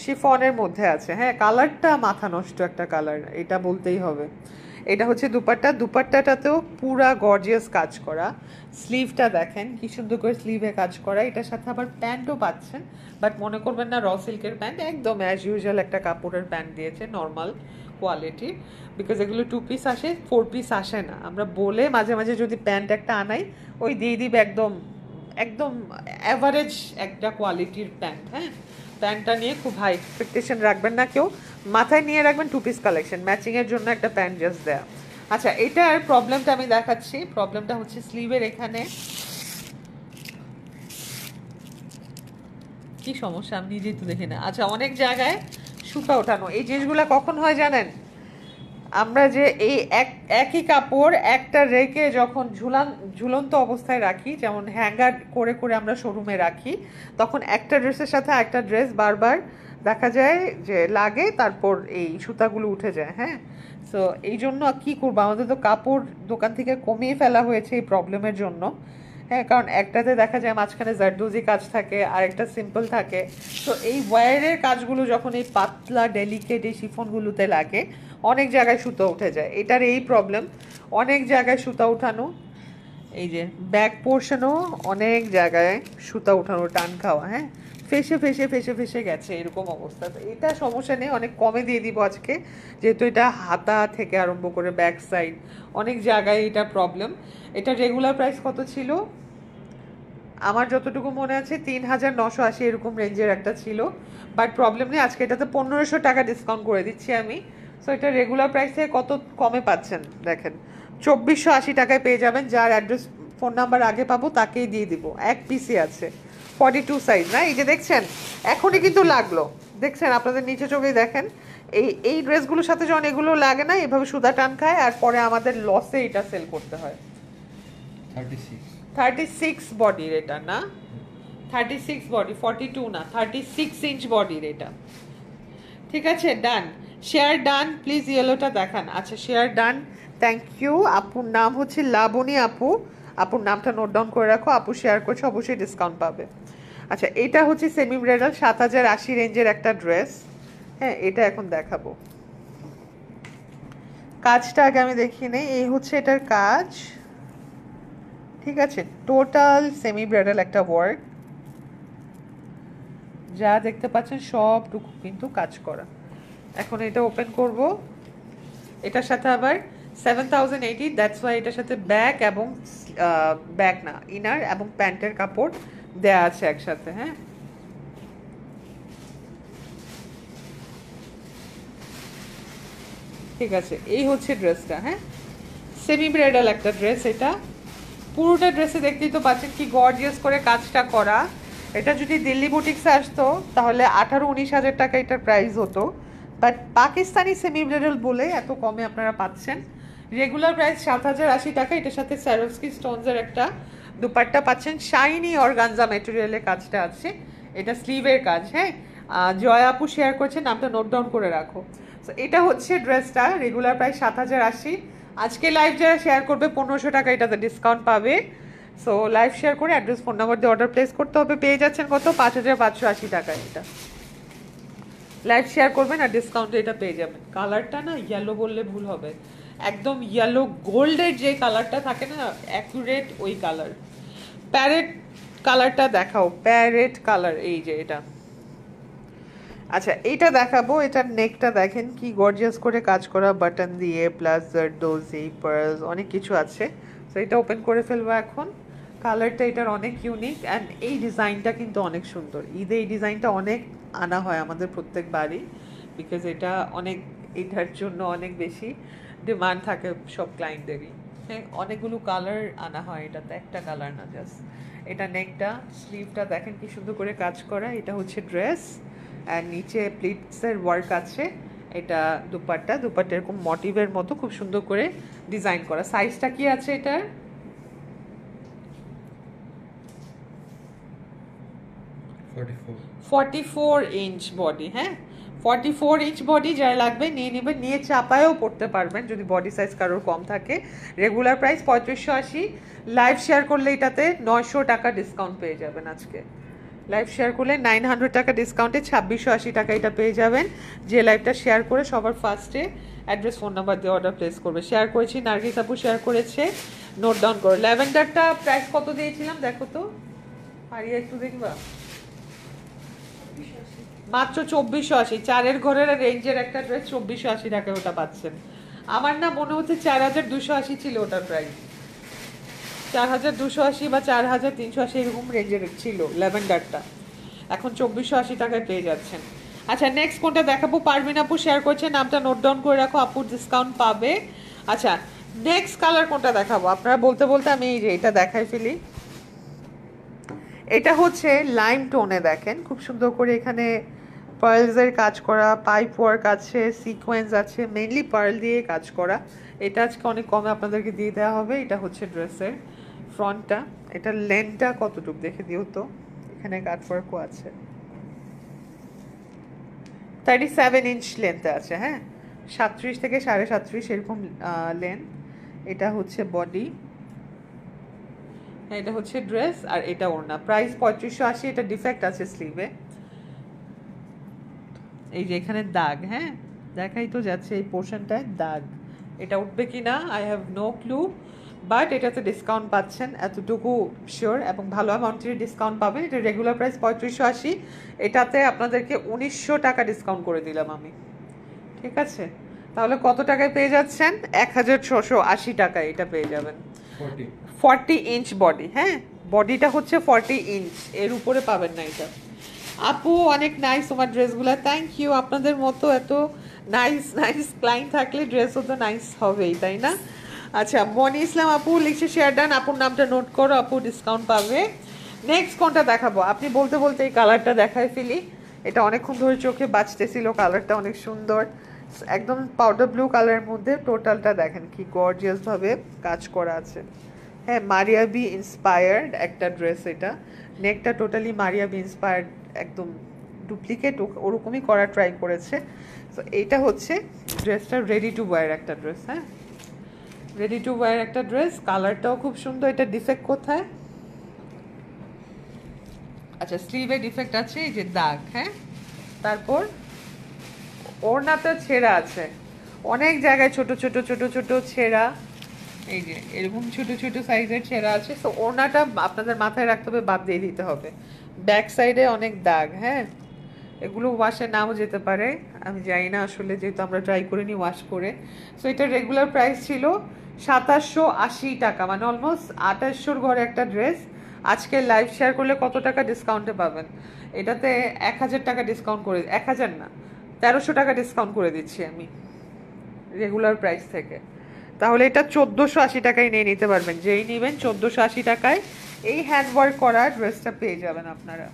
শিফনের মধ্যে আছে হ্যাঁ কালারটা মাথা নষ্ট একটা কালার এটা বলতেই হবে এটা হচ্ছে দুপাট্টা দুপাট্টাটাতেও পুরা গর্জিয়াস কাজ করা স্লিভটা দেখেন কি সুন্দর করে স্লিভে কাজ করা এটার সাথে আবার প্যান্টও পাচ্ছেন বাট মনে করবেন না র সিল্কের প্যান্ট একদম অ্যাজ ইউজুয়াল একটা কাপড়ের প্যান্ট দিয়েছে নর্মাল কোয়ালিটি বিকজ এগুলো টু পিস আসে ফোর পিস আসে না আমরা বলে মাঝে মাঝে যদি প্যান্ট একটা আনাই ওই দিয়ে দিবে একদম একদম অ্যাভারেজ একটা কোয়ালিটির প্যান্ট হ্যাঁ প্যান্টটা নিয়ে খুব হাই এক্সপেকটেশন রাখবেন না কেউ মাথায় নিয়ে রাখবেন টু পিস কালেকশন ম্যাচিংয়ের জন্য একটা প্যান্ট জাস্ট দেয়া আচ্ছা এটার প্রবলেমটা আমি দেখাচ্ছি প্রবলেমটা হচ্ছে স্লিভের এখানে কি সমস্যা আমি নিজেই তুলে না আচ্ছা অনেক জায়গায় শুকা ওঠানো এই জিনিসগুলো কখন হয় জানেন আমরা যে এই এক একই কাপড় একটা রেখে যখন ঝুলান ঝুলন্ত অবস্থায় রাখি যেমন হ্যাঙ্গার করে করে আমরা শোরুমে রাখি তখন একটা ড্রেসের সাথে একটা ড্রেস বারবার দেখা যায় যে লাগে তারপর এই সুতাগুলো উঠে যায় হ্যাঁ সো এই জন্য কী করবো আমাদের তো কাপড় দোকান থেকে কমিয়ে ফেলা হয়েছে এই প্রবলেমের জন্য হ্যাঁ কারণ একটাতে দেখা যায় মাঝখানে জারদুজি কাজ থাকে আর একটা সিম্পল থাকে তো এই ওয়্যারের কাজগুলো যখন এই পাতলা ডেলিকেট এই শিফনগুলোতে লাগে অনেক জায়গায় সুতো উঠে যায় এটার এই প্রবলেম অনেক জায়গায় সুতা উঠানো এই যে ব্যাক পোর্শনও অনেক জায়গায় সুতা উঠানো টান খাওয়া হ্যাঁ ফেসে ফেসে ফেসে ফেসে গেছে এরকম অবস্থা তো এটা সমস্যা নেই অনেক কমে দিয়ে দিব আজকে যেহেতু এটা হাতা থেকে আরম্ভ করে ব্যাক সাইড অনেক জায়গায় এটা প্রবলেম এটা রেগুলার প্রাইস কত ছিল আমার যতটুকু মনে আছে তিন হাজার নশো আশি এরকম রেঞ্জের একটা ছিল বাট প্রবলেম নেই আজকে এটাতে পনেরোশো টাকা ডিসকাউন্ট করে দিচ্ছি আমি সো এটা রেগুলার প্রাইসে কত কমে পাচ্ছেন দেখেন চব্বিশশো আশি টাকায় পেয়ে যাবেন যার অ্যাড্রেস ফোন নাম্বার আগে পাবো তাকেই দিয়ে দিব এক পিসি আছে ফর্টি টু সাইজ না এই যে দেখছেন এখনই কিন্তু লাগলো দেখছেন আপনাদের নিচে চোখেই দেখেন এই এই ড্রেসগুলোর সাথে যখন এগুলো লাগে না এভাবে সুদা টান খায় আর পরে আমাদের লসে এটা সেল করতে হয় থার্টি সিক্স বডির এটা না thirty six body forty two না থার্টি সিক্স ইঞ্চ বডির এটা ঠিক আছে ডান শেয়ার ডান প্লিজ ইয়েলোটা দেখান আচ্ছা শেয়ার ডান থ্যাংক ইউ আপুর নাম হচ্ছে লাবণী আপু আপুর নামটা নোট ডাউন করে রাখো আপু শেয়ার করছে অবশ্যই ডিসকাউন্ট পাবে আচ্ছা এটা হচ্ছে সেমি ব্রাইডাল সাত হাজার আশি রেঞ্জের একটা ড্রেস হ্যাঁ এটা এখন দেখাবো কাজটা আগে আমি দেখি নেই এই হচ্ছে এটার কাজ ঠিক আছে টোটাল সেমি ব্রাইডাল একটা ওয়ার্ক যা দেখতে পাচ্ছেন সবটুকু কিন্তু কাজ করা এখন এটা ওপেন করব এটার সাথে আবার seven thousand eighty that's why এটার সাথে ব্যাগ এবং ব্যাগ না ইনার এবং প্যান্টের কাপড় দেয়া আছে একসাথে হ্যাঁ ঠিক আছে এই হচ্ছে ড্রেসটা হ্যাঁ সেমি ব্রাইডাল একটা ড্রেস এটা পুরোটা ড্রেসে দেখতেই তো পাচ্ছেন কি গর্জিয়াস করে কাজটা করা এটা যদি দিল্লি বুটিক্সে আসতো তাহলে আঠারো উনিশ হাজার টাকা এটার প্রাইস হতো বাট পাকিস্তানি সেমি ব্রেডল বলে এত কমে আপনারা পাচ্ছেন রেগুলার প্রাইস সাত হাজার আশি টাকা এটার সাথে স্যারোস্কি স্টোনসের একটা দুপাট্টা পাচ্ছেন শাইনি অর্গানজা মেটেরিয়ালের কাজটা আছে এটা স্লিভের কাজ হ্যাঁ জয়া আপু শেয়ার করছে নামটা নোট ডাউন করে রাখো সো এটা হচ্ছে ড্রেসটা রেগুলার প্রায় সাত হাজার আশি আজকে লাইভ যারা শেয়ার করবে পনেরোশো টাকা এটাতে ডিসকাউন্ট পাবে সো লাইভ শেয়ার করে অ্যাড্রেস ফোন নাম্বার দিয়ে অর্ডার প্লেস করতে হবে পেয়ে যাচ্ছেন কত পাঁচ হাজার পাঁচশো আশি টাকা এটা লাইক শেয়ার করবেন আর ডিসকাউন্টে এটা পেয়ে যাবেন কালারটা না ইয়েলো বললে ভুল হবে একদম ইয়েলো গোল্ডের যে কালারটা থাকে না অ্যাকুরেট ওই কালার প্যারেট কালারটা দেখাও প্যারেট কালার এই যে এটা আচ্ছা এটা দেখাবো এটার নেকটা দেখেন কি গর্জিয়াস করে কাজ করা বাটন দিয়ে প্লাস দোজি পার্স অনেক কিছু আছে তো এটা ওপেন করে ফেলবো এখন কালারটা এটার অনেক ইউনিক অ্যান্ড এই ডিজাইনটা কিন্তু অনেক সুন্দর ঈদে এই ডিজাইনটা অনেক আনা হয় আমাদের প্রত্যেক বাড়ি বিকজ এটা অনেক এটার জন্য অনেক বেশি ডিমান্ড থাকে সব ক্লায়েন্টদেরই হ্যাঁ অনেকগুলো কালার আনা হয় এটাতে একটা কালার না জাস্ট এটা নেকটা স্লিভটা দেখেন কি সুন্দর করে কাজ করা এটা হচ্ছে ড্রেস আর নিচে প্লিটসের ওয়ার্ক আছে এটা দুপাট্টা দুপাট্টা এরকম মোটিভের মতো খুব সুন্দর করে ডিজাইন করা সাইজটা কি আছে এটার forty four forty four inch body হ্যাঁ ফর্টি ফোর ইঞ্চ বডি যারা লাগবে নিয়ে নেবেন নিয়ে চাপায়ও পড়তে পারবেন যদি বডি সাইজ কারোর কম থাকে রেগুলার প্রাইস পঁয়ত্রিশশো আশি লাইভ শেয়ার করলে এটাতে নয়শো টাকা ডিসকাউন্ট পেয়ে যাবেন আজকে লাইভ শেয়ার করলে নাইন হান্ড্রেড টাকা ডিসকাউন্টে ছাব্বিশশো আশি টাকা এটা পেয়ে যাবেন যে লাইভটা শেয়ার করে সবার ফার্স্টে অ্যাড্রেস ফোন নাম্বার দিয়ে অর্ডার প্লেস করবে শেয়ার করেছি নার্গিস আপু শেয়ার করেছে নোট ডাউন করো ল্যাভেন্ডারটা প্রাইস কত দিয়েছিলাম দেখো তো হারিয়ে একটু দেখবা মাত্র চব্বিশশো আশি চারের ঘরের রেঞ্জের একটা ড্রেস চব্বিশশো আশি টাকায় ওটা পাচ্ছেন আমার না মনে হচ্ছে চার হাজার দুশো আশি ছিল ওটার প্রাইস চার হাজার দুশো আশি বা চার হাজার তিনশো আশি এরকম রেঞ্জের ছিল ল্যাভেন্ডারটা এখন চব্বিশশো আশি টাকায় পেয়ে যাচ্ছেন আচ্ছা নেক্সট কোনটা দেখাবো পারবিন আপু শেয়ার করছে নামটা নোট ডাউন করে রাখো আপুর ডিসকাউন্ট পাবে আচ্ছা নেক্সট কালার কোনটা দেখাবো আপনারা বলতে বলতে আমি এই যে এটা দেখাই ফেলি এটা হচ্ছে লাইম টোনে দেখেন খুব সুন্দর করে এখানে পার্লসের কাজ করা পাইপ ওয়ার্ক আছে সিকোয়েন্স আছে মেনলি পার্ল দিয়ে কাজ করা এটা আজকে অনেক কমে আপনাদেরকে দিয়ে দেওয়া হবে এটা হচ্ছে ড্রেসের ফ্রন্টটা এটা লেনটা কতটুকু দেখে দিও তো এখানে কাটওয়ার্কও আছে থার্টি সেভেন ইঞ্চ লেন্থে আছে হ্যাঁ সাতত্রিশ থেকে সাড়ে সাতত্রিশ এরকম লেন এটা হচ্ছে বডি হ্যাঁ, এটা হচ্ছে ড্রেস আর এটা ওড়না প্রাইস পঁয়ত্রিশশো আশি এটা ডিফেক্ট আছে স্লিভে এই যে এখানে দাগ হ্যাঁ দেখাই তো যাচ্ছে এই পোর্শনটায় দাগ এটা উঠবে কি না I have no clue but এটাতে ডিসকাউন্ট পাচ্ছেন এতটুকু শিওর এবং ভালো অ্যামাউন্টের ডিসকাউন্ট পাবেন এটা রেগুলার প্রাইস পঁয়ত্রিশশো আশি এটাতে আপনাদেরকে উনিশশো টাকা ডিসকাউন্ট করে দিলাম আমি ঠিক আছে তাহলে কত টাকায় পেয়ে যাচ্ছেন এক হাজার ছশো আশি টাকায় এটা পেয়ে যাবেন ফর্টি ইঞ্চ বডি হ্যাঁ বডিটা হচ্ছে ফর্টি ইঞ্চ এর উপরে পাবেন না এটা আপু অনেক নাইস তোমার ড্রেসগুলো থ্যাংক ইউ আপনাদের মতো এত নাইস নাইস ক্লাইন্ট থাকলে ড্রেসও তো নাইস হবেই তাই না আচ্ছা মনি ইসলাম আপু লিখছে শেয়ার ডান আপুর নামটা নোট করো আপু ডিসকাউন্ট পাবে নেক্সট কোনটা দেখাবো আপনি বলতে বলতে এই কালারটা দেখায় ফেলি এটা অনেকক্ষণ ধরে চোখে বাঁচতেছিল কালারটা অনেক সুন্দর একদম পাউডার ব্লু কালারের মধ্যে টোটালটা দেখেন কি গর্জিয়াসভাবে কাজ করা আছে হ্যাঁ মারিয়া বি ইন্সপায়ার্ড একটা ড্রেস এটা নেকটা টোটালি মারিয়া বি ইন্সপায়ার্ড একদম ডুপ্লিকেট ওরকমই করা ট্রাই করেছে তো এইটা হচ্ছে ড্রেসটা রেডি টু ওয়ার একটা ড্রেস হ্যাঁ রেডি টু ওয়ার একটা ড্রেস কালারটাও খুব সুন্দর এটা ডিফেক্ট কোথায় আচ্ছা স্লিভে ডিফেক্ট আছে এই যে দাগ হ্যাঁ তারপর তো ছেঁড়া আছে অনেক জায়গায় ছোট ছোট ছোট ছোট ছেঁড়া এই যে এরকম ছোটো ছোটো সাইজের ছেঁড়া আছে সো ওড়নাটা আপনাদের মাথায় রাখতে হবে বাদ দিয়ে দিতে হবে ব্যাক সাইডে অনেক দাগ হ্যাঁ এগুলো ওয়াশে নাও যেতে পারে আমি জানি না আসলে যেহেতু আমরা ট্রাই করে নিই ওয়াশ করে সো এটা রেগুলার প্রাইস ছিল সাতাশশো আশি টাকা মানে অলমোস্ট আঠাশশোর ঘরে একটা ড্রেস আজকে লাইভ শেয়ার করলে কত টাকা ডিসকাউন্টে পাবেন এটাতে এক হাজার টাকা ডিসকাউন্ট করে এক হাজার না তেরোশো টাকা ডিসকাউন্ট করে দিচ্ছি আমি রেগুলার প্রাইস থেকে তাহলে এটা চোদ্দোশো আশি টাকায় নিয়ে নিতে পারবেন যেই নেবেন চোদ্দোশো আশি টাকায় এই হ্যান্ড ওয়ার্ক করা ড্রেসটা পেয়ে যাবেন আপনারা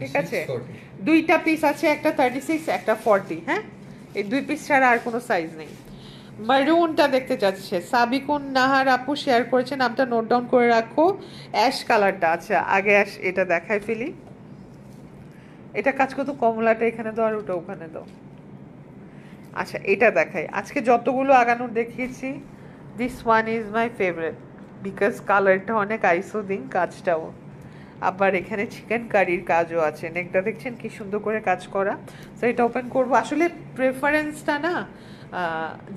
ঠিক আছে দুইটা পিস আছে একটা থার্টি সিক্স একটা ফর্টি হ্যাঁ এই দুই পিস ছাড়া আর কোনো সাইজ নেই মারুনটা দেখতে চাচ্ছে সাবিকুন নাহার আপু শেয়ার করেছেন নামটা নোট ডাউন করে রাখো অ্যাশ কালারটা আছে আগে অ্যাশ এটা দেখায় ফেলি এটা কাজ করতো কমলাটা এখানে দাও আর ওটা ওখানে দাও আচ্ছা এটা দেখাই আজকে যতগুলো আগানোর দেখিয়েছি this one is my favourite because কালারটা অনেক আইসো দিন কাজটাও আবার এখানে চিকেন কারির কাজও আছে নেকটা দেখছেন কি সুন্দর করে কাজ করা তো এটা ওপেন করব আসলে প্রেফারেন্সটা না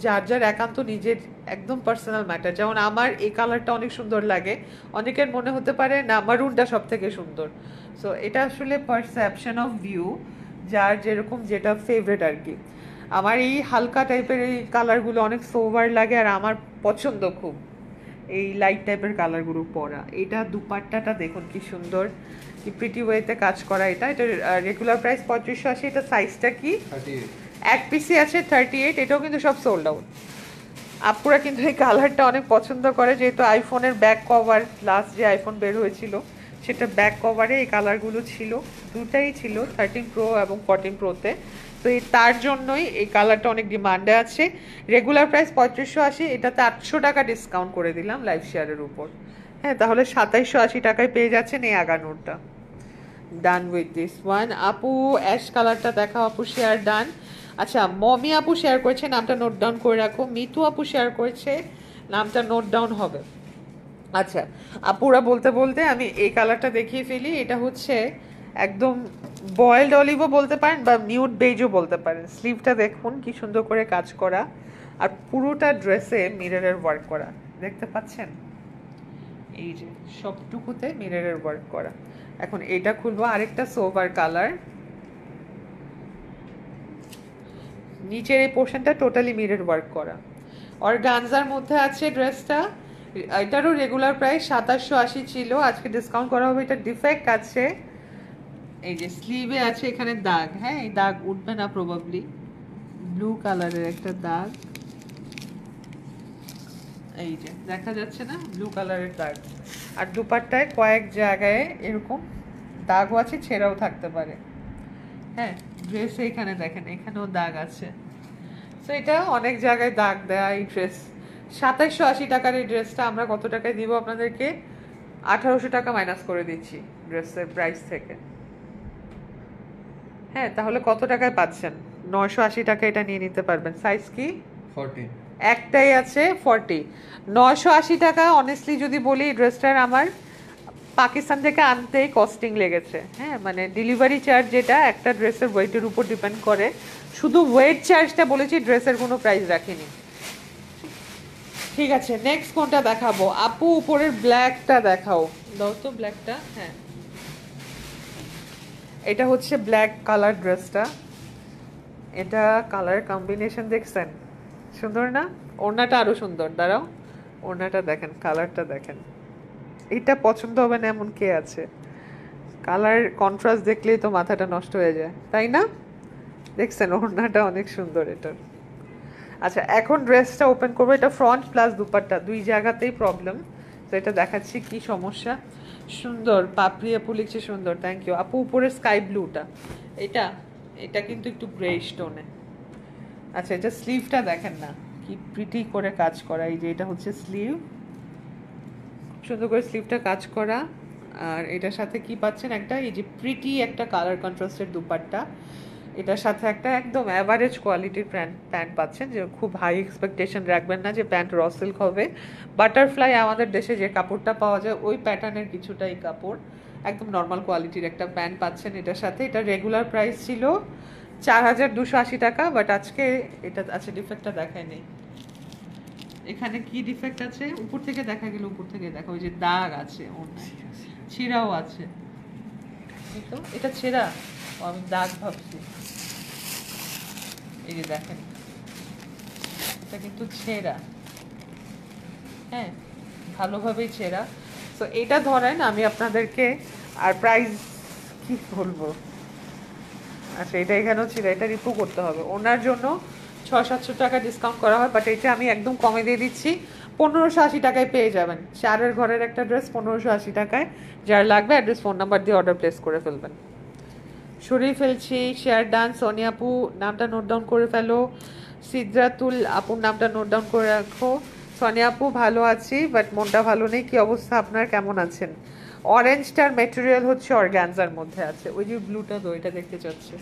যার যার একান্ত নিজের একদম পার্সোনাল ম্যাটার যেমন আমার এই কালারটা অনেক সুন্দর লাগে অনেকের মনে হতে পারে না মারুনটা সব থেকে সুন্দর সো এটা আসলে পারসেপশন অফ ভিউ যার যেরকম যেটা ফেভারেট আর কি আমার এই হালকা টাইপের এই কালারগুলো অনেক সোভার লাগে আর আমার পছন্দ খুব এই লাইট টাইপের কালারগুলো পরা এটা দুপাট্টাটা দেখুন কি সুন্দর কি প্রিটি ওয়েতে কাজ করা এটা এটা রেগুলার প্রাইস পঁয়ত্রিশশো আশি এটা সাইজটা কি এক পিসি আছে থার্টি এইট এটাও কিন্তু সব সোল্ড আউট আপুরা কিন্তু এই কালারটা অনেক পছন্দ করে যেহেতু আইফোনের ব্যাক কভার লাস্ট যে আইফোন বের হয়েছিল সেটা ব্যাক কভারে এই কালারগুলো ছিল দুটাই ছিল থার্টিন প্রো এবং ফর্টিন প্রোতে তো তার জন্যই এই কালারটা অনেক ডিমান্ডে আছে রেগুলার প্রাইস পঁয়ত্রিশশো আশি এটাতে আটশো টাকা ডিসকাউন্ট করে দিলাম লাইফ শেয়ারের উপর হ্যাঁ তাহলে সাতাইশশো আশি টাকায় পেয়ে যাচ্ছেন এই আগানোরটা ডান উইথ দিস ওয়ান আপু অ্যাশ কালারটা দেখাও আপু শেয়ার ডান আচ্ছা মমি আপু শেয়ার করেছে নামটা নোট ডাউন করে রাখো মিতু আপু শেয়ার করেছে নামটা নোট ডাউন হবে আচ্ছা আপুরা বলতে বলতে আমি এই কালারটা দেখিয়ে ফেলি এটা হচ্ছে একদম বয়েলড অলিভও বলতে পারেন বা মিউট বেজও বলতে পারেন স্লিভটা দেখুন কি সুন্দর করে কাজ করা আর পুরোটা ড্রেসে মিররের ওয়ার্ক করা দেখতে পাচ্ছেন এই যে সবটুকুতে মিররের ওয়ার্ক করা এখন এটা খুলবো আরেকটা সোভার কালার নিচের এই পোর্শনটা টোটালি মিরর ওয়ার্ক করা আর গানজার মধ্যে আছে ড্রেসটা এটারও রেগুলার প্রাইস সাতাশশো আশি ছিল আজকে ডিসকাউন্ট করা হবে এটা ডিফেক্ট আছে এই যে স্লিভে আছে এখানে দাগ হ্যাঁ এই দাগ উঠবে না প্রবাবলি ব্লু কালারের একটা দাগ এই যে দেখা যাচ্ছে না ব্লু কালারের দাগ আর দুপারটায় কয়েক জায়গায় এরকম দাগও আছে ছেঁড়াও থাকতে পারে হ্যাঁ ড্রেস এখানে দেখেন এখানেও দাগ আছে তো এটা অনেক জায়গায় দাগ দেয়া এই ড্রেস সাতাইশশো আশি টাকার এই ড্রেসটা আমরা কত টাকায় দিব আপনাদেরকে আঠারোশো টাকা মাইনাস করে দিচ্ছি ড্রেসের প্রাইস থেকে হ্যাঁ তাহলে কত টাকায় পাচ্ছেন নয়শো আশি টাকা এটা নিয়ে নিতে পারবেন সাইজ কি একটাই আছে ফর্টি নয়শো আশি টাকা অনেস্টলি যদি বলি ড্রেসটার আমার পাকিস্তান থেকে আনতেই কস্টিং লেগেছে হ্যাঁ মানে ডেলিভারি চার্জ যেটা একটা ড্রেসের ওয়েটের উপর ডিপেন্ড করে শুধু ওয়েট চার্জটা বলেছি ড্রেসের কোনো প্রাইস রাখিনি ঠিক আছে নেক্সট কোনটা দেখাবো আপু উপরের ব্ল্যাকটা দেখাও দাও তো ব্ল্যাকটা হ্যাঁ এটা হচ্ছে ব্ল্যাক কালার ড্রেসটা এটা কালার কম্বিনেশন দেখছেন সুন্দর না ওড়নাটা আরও সুন্দর দাঁড়াও ওড়নাটা দেখেন কালারটা দেখেন এটা পছন্দ হবে না এমন কে আছে কালার কন্ট্রাস্ট দেখলেই তো মাথাটা নষ্ট হয়ে যায় তাই না দেখছেন ওড়নাটা অনেক সুন্দর এটার আচ্ছা এখন ড্রেসটা ওপেন করবো এটা ফ্রন্ট প্লাস দুপাট্টা দুই জায়গাতেই প্রবলেম তো এটা দেখাচ্ছি কি সমস্যা সুন্দর পাপড়ি আপু লিখছে সুন্দর থ্যাংক ইউ আপু উপরে স্কাই ব্লুটা এটা এটা কিন্তু একটু গ্রে স্টোনে আচ্ছা এটা স্লিভটা দেখেন না কি প্রিটি করে কাজ করা এই যে এটা হচ্ছে স্লিভ সুন্দর করে স্লিভটা কাজ করা আর এটার সাথে কি পাচ্ছেন একটা এই যে প্রিটি একটা কালার কন্ট্রাস্টের দুপাট্টা এটার সাথে একটা একদম অ্যাভারেজ কোয়ালিটির প্যান্ট প্যান্ট পাচ্ছেন যে খুব হাই এক্সপেকটেশন রাখবেন না যে প্যান্ট র সিল্ক হবে বাটারফ্লাই আমাদের দেশে যে কাপড়টা পাওয়া যায় ওই প্যাটার্নের কিছুটাই কাপড় একদম নর্মাল কোয়ালিটির একটা প্যান্ট পাচ্ছেন এটার সাথে এটা রেগুলার প্রাইস ছিল চার হাজার দুশো আশি টাকা বাট আজকে এটা আছে ডিফেক্টটা দেখায় নেই এখানে কি ডিফেক্ট আছে উপর থেকে দেখা গেল উপর থেকে দেখা ওই যে দাগ আছে ছিঁড়াও আছে তো এটা ছেঁড়া আমি দাগ ভাবছি এই যে দেখেন এটা কিন্তু ছেঁড়া হ্যাঁ ভালোভাবেই ছেঁড়া তো এটা ধরেন আমি আপনাদেরকে আর প্রাইস কি বলবো আচ্ছা এটা এখানেও ছিল এটা রিপু করতে হবে ওনার জন্য ছয় সাতশো টাকা ডিসকাউন্ট করা হয় বাট এটা আমি একদম কমে দিয়ে দিচ্ছি পনেরোশো আশি টাকায় পেয়ে যাবেন চারের ঘরের একটা ড্রেস পনেরোশো আশি টাকায় যার লাগবে অ্যাড্রেস ফোন নাম্বার দিয়ে অর্ডার প্লেস করে ফেলবেন সরিয়ে ফেলছি শেয়ার ডান সোনিয়াপু নামটা নোট ডাউন করে ফেলো সিদ্রাতুল আপুর নামটা নোট ডাউন করে রাখো সোনিয়া আপু ভালো আছি বাট মনটা ভালো নেই কি অবস্থা আপনার কেমন আছেন অরেঞ্জটার মেটেরিয়াল হচ্ছে অর্গ্যানজার মধ্যে আছে ওই যে ব্লুটা তো দেখতে চাচ্ছে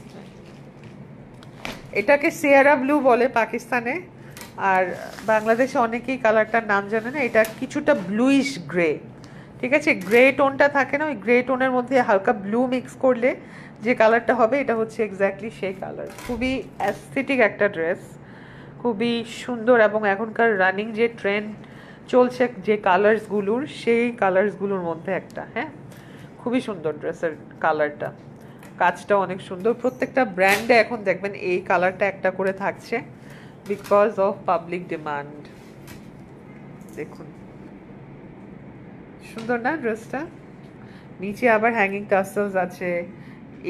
এটাকে সিয়ারা ব্লু বলে পাকিস্তানে আর বাংলাদেশে অনেকেই কালারটার নাম জানে না এটা কিছুটা ব্লুইশ গ্রে ঠিক আছে গ্রে টোনটা থাকে না ওই গ্রে টোনের মধ্যে হালকা ব্লু মিক্স করলে যে কালারটা হবে এটা হচ্ছে এক্স্যাক্টলি সেই কালার খুবই অ্যাস্থেটিক একটা ড্রেস খুবই সুন্দর এবং এখনকার রানিং যে ট্রেন্ড চলছে যে কালার্সগুলোর সেই কালার্সগুলোর মধ্যে একটা হ্যাঁ খুবই সুন্দর ড্রেসের কালারটা কাজটা অনেক সুন্দর প্রত্যেকটা ব্র্যান্ডে এখন দেখবেন এই কালারটা একটা করে থাকছে বিকজ অফ পাবলিক ডিমান্ড দেখুন সুন্দর না ড্রেসটা নিচে আবার হ্যাঙ্গিং টাসেলস আছে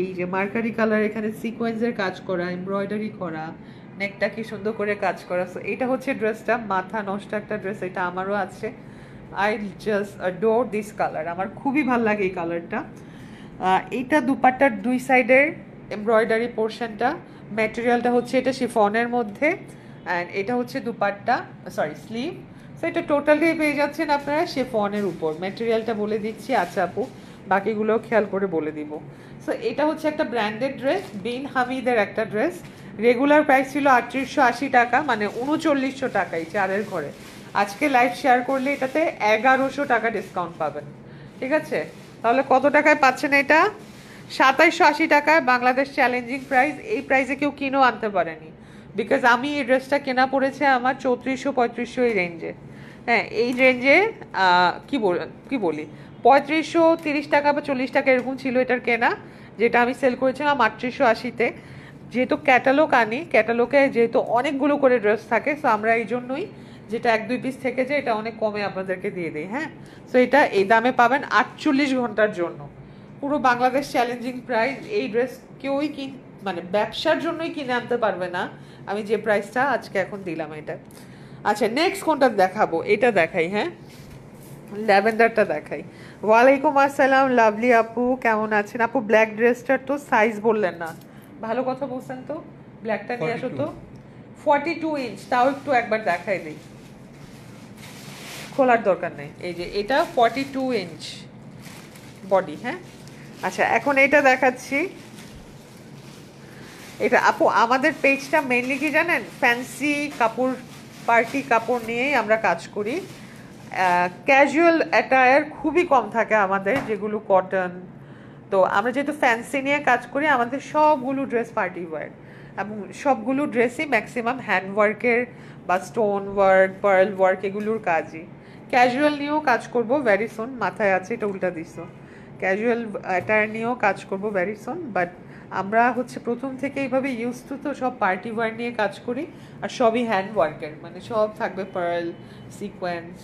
এই যে মার্কারি কালার এখানে সিকোয়েন্সের কাজ করা এমব্রয়ডারি করা নেকটাকে সুন্দর করে কাজ করা সো এটা হচ্ছে ড্রেসটা মাথা নষ্ট একটা ড্রেস এটা আমারও আছে I just adore this colour আমার খুবই ভাল লাগে এই কালারটা এইটা দুপাট্টার দুই সাইডের এমব্রয়ডারি পোর্শনটা ম্যাটেরিয়ালটা হচ্ছে এটা শিফনের মধ্যে অ্যান্ড এটা হচ্ছে দুপাট্টা সরি স্লিভ সো এটা টোটালি পেয়ে যাচ্ছেন আপনারা শিফনের উপর ম্যাটেরিয়ালটা বলে দিচ্ছি আচ্ছা আপু বাকিগুলো খেয়াল করে বলে দিব সো এটা হচ্ছে একটা ব্র্যান্ডেড ড্রেস বিন হামিদের একটা ড্রেস রেগুলার প্রাইস ছিল আটত্রিশশো আশি টাকা মানে উনচল্লিশশো টাকাই চারের ঘরে আজকে লাইভ শেয়ার করলে এটাতে এগারোশো টাকা ডিসকাউন্ট পাবেন ঠিক আছে তাহলে কত টাকায় পাচ্ছেন এটা সাতাইশশো আশি টাকায় বাংলাদেশ চ্যালেঞ্জিং প্রাইস এই প্রাইসে কেউ কিনেও আনতে পারেনি বিকজ আমি এই ড্রেসটা কেনা পড়েছে আমার চৌত্রিশশো পঁয়ত্রিশশো এই রেঞ্জে হ্যাঁ এই রেঞ্জে কী বল কী বলি পঁয়ত্রিশশো তিরিশ টাকা বা চল্লিশ টাকা এরকম ছিল এটার কেনা যেটা আমি সেল করেছিলাম আটত্রিশশো আশিতে যেহেতু ক্যাটালগ আনি ক্যাটালগে যেহেতু অনেকগুলো করে ড্রেস থাকে সো আমরা এই জন্যই যেটা এক দুই পিস থেকে যে এটা অনেক কমে আপনাদেরকে দিয়ে দিই হ্যাঁ সো এটা এই দামে পাবেন আটচল্লিশ ঘন্টার জন্য পুরো বাংলাদেশ চ্যালেঞ্জিং প্রাইস এই ড্রেস কেউই কিন মানে ব্যবসার জন্যই কিনে আনতে পারবে না আমি যে প্রাইসটা আজকে এখন দিলাম এটা আচ্ছা নেক্সট কোনটা দেখাবো এটা দেখাই হ্যাঁ ল্যাভেন্ডারটা দেখাই ওয়ালাইকুম আসসালাম লাভলি আপু কেমন আছেন আপু ব্ল্যাক ড্রেসটার তো সাইজ বললেন না ভালো কথা বলছেন তো ব্ল্যাকটা নিয়ে আসো তো ফর্টি টু ইঞ্চ তাও একটু একবার দেখাই দিই খোলার দরকার নেই এই যে এটা ফর্টি টু ইঞ্চ বডি হ্যাঁ আচ্ছা এখন এটা দেখাচ্ছি এটা আপু আমাদের পেজটা মেনলি কি জানেন ফ্যান্সি কাপড় পার্টি কাপড় নিয়েই আমরা কাজ করি ক্যাজুয়াল অ্যাটায়ার খুবই কম থাকে আমাদের যেগুলো কটন তো আমরা যেহেতু ফ্যান্সি নিয়ে কাজ করি আমাদের সবগুলো ড্রেস পার্টি ওয়ার এবং সবগুলো ড্রেসই ম্যাক্সিমাম হ্যান্ড ওয়ার্কের বা স্টোন ওয়ার্ক পার্ল ওয়ার্ক এগুলোর কাজই ক্যাজুয়াল নিয়েও কাজ করব ভ্যারি সোন মাথায় আছে এটা উল্টা দিছো ক্যাজুয়াল অ্যাটায়ার নিয়েও কাজ করব ভ্যারি সোন বাট আমরা হচ্ছে প্রথম থেকে এইভাবে ইউজ টু তো সব পার্টি ওয়ার নিয়ে কাজ করি আর সবই হ্যান্ড ওয়ার্কের মানে সব থাকবে পার্ল সিকোয়েন্স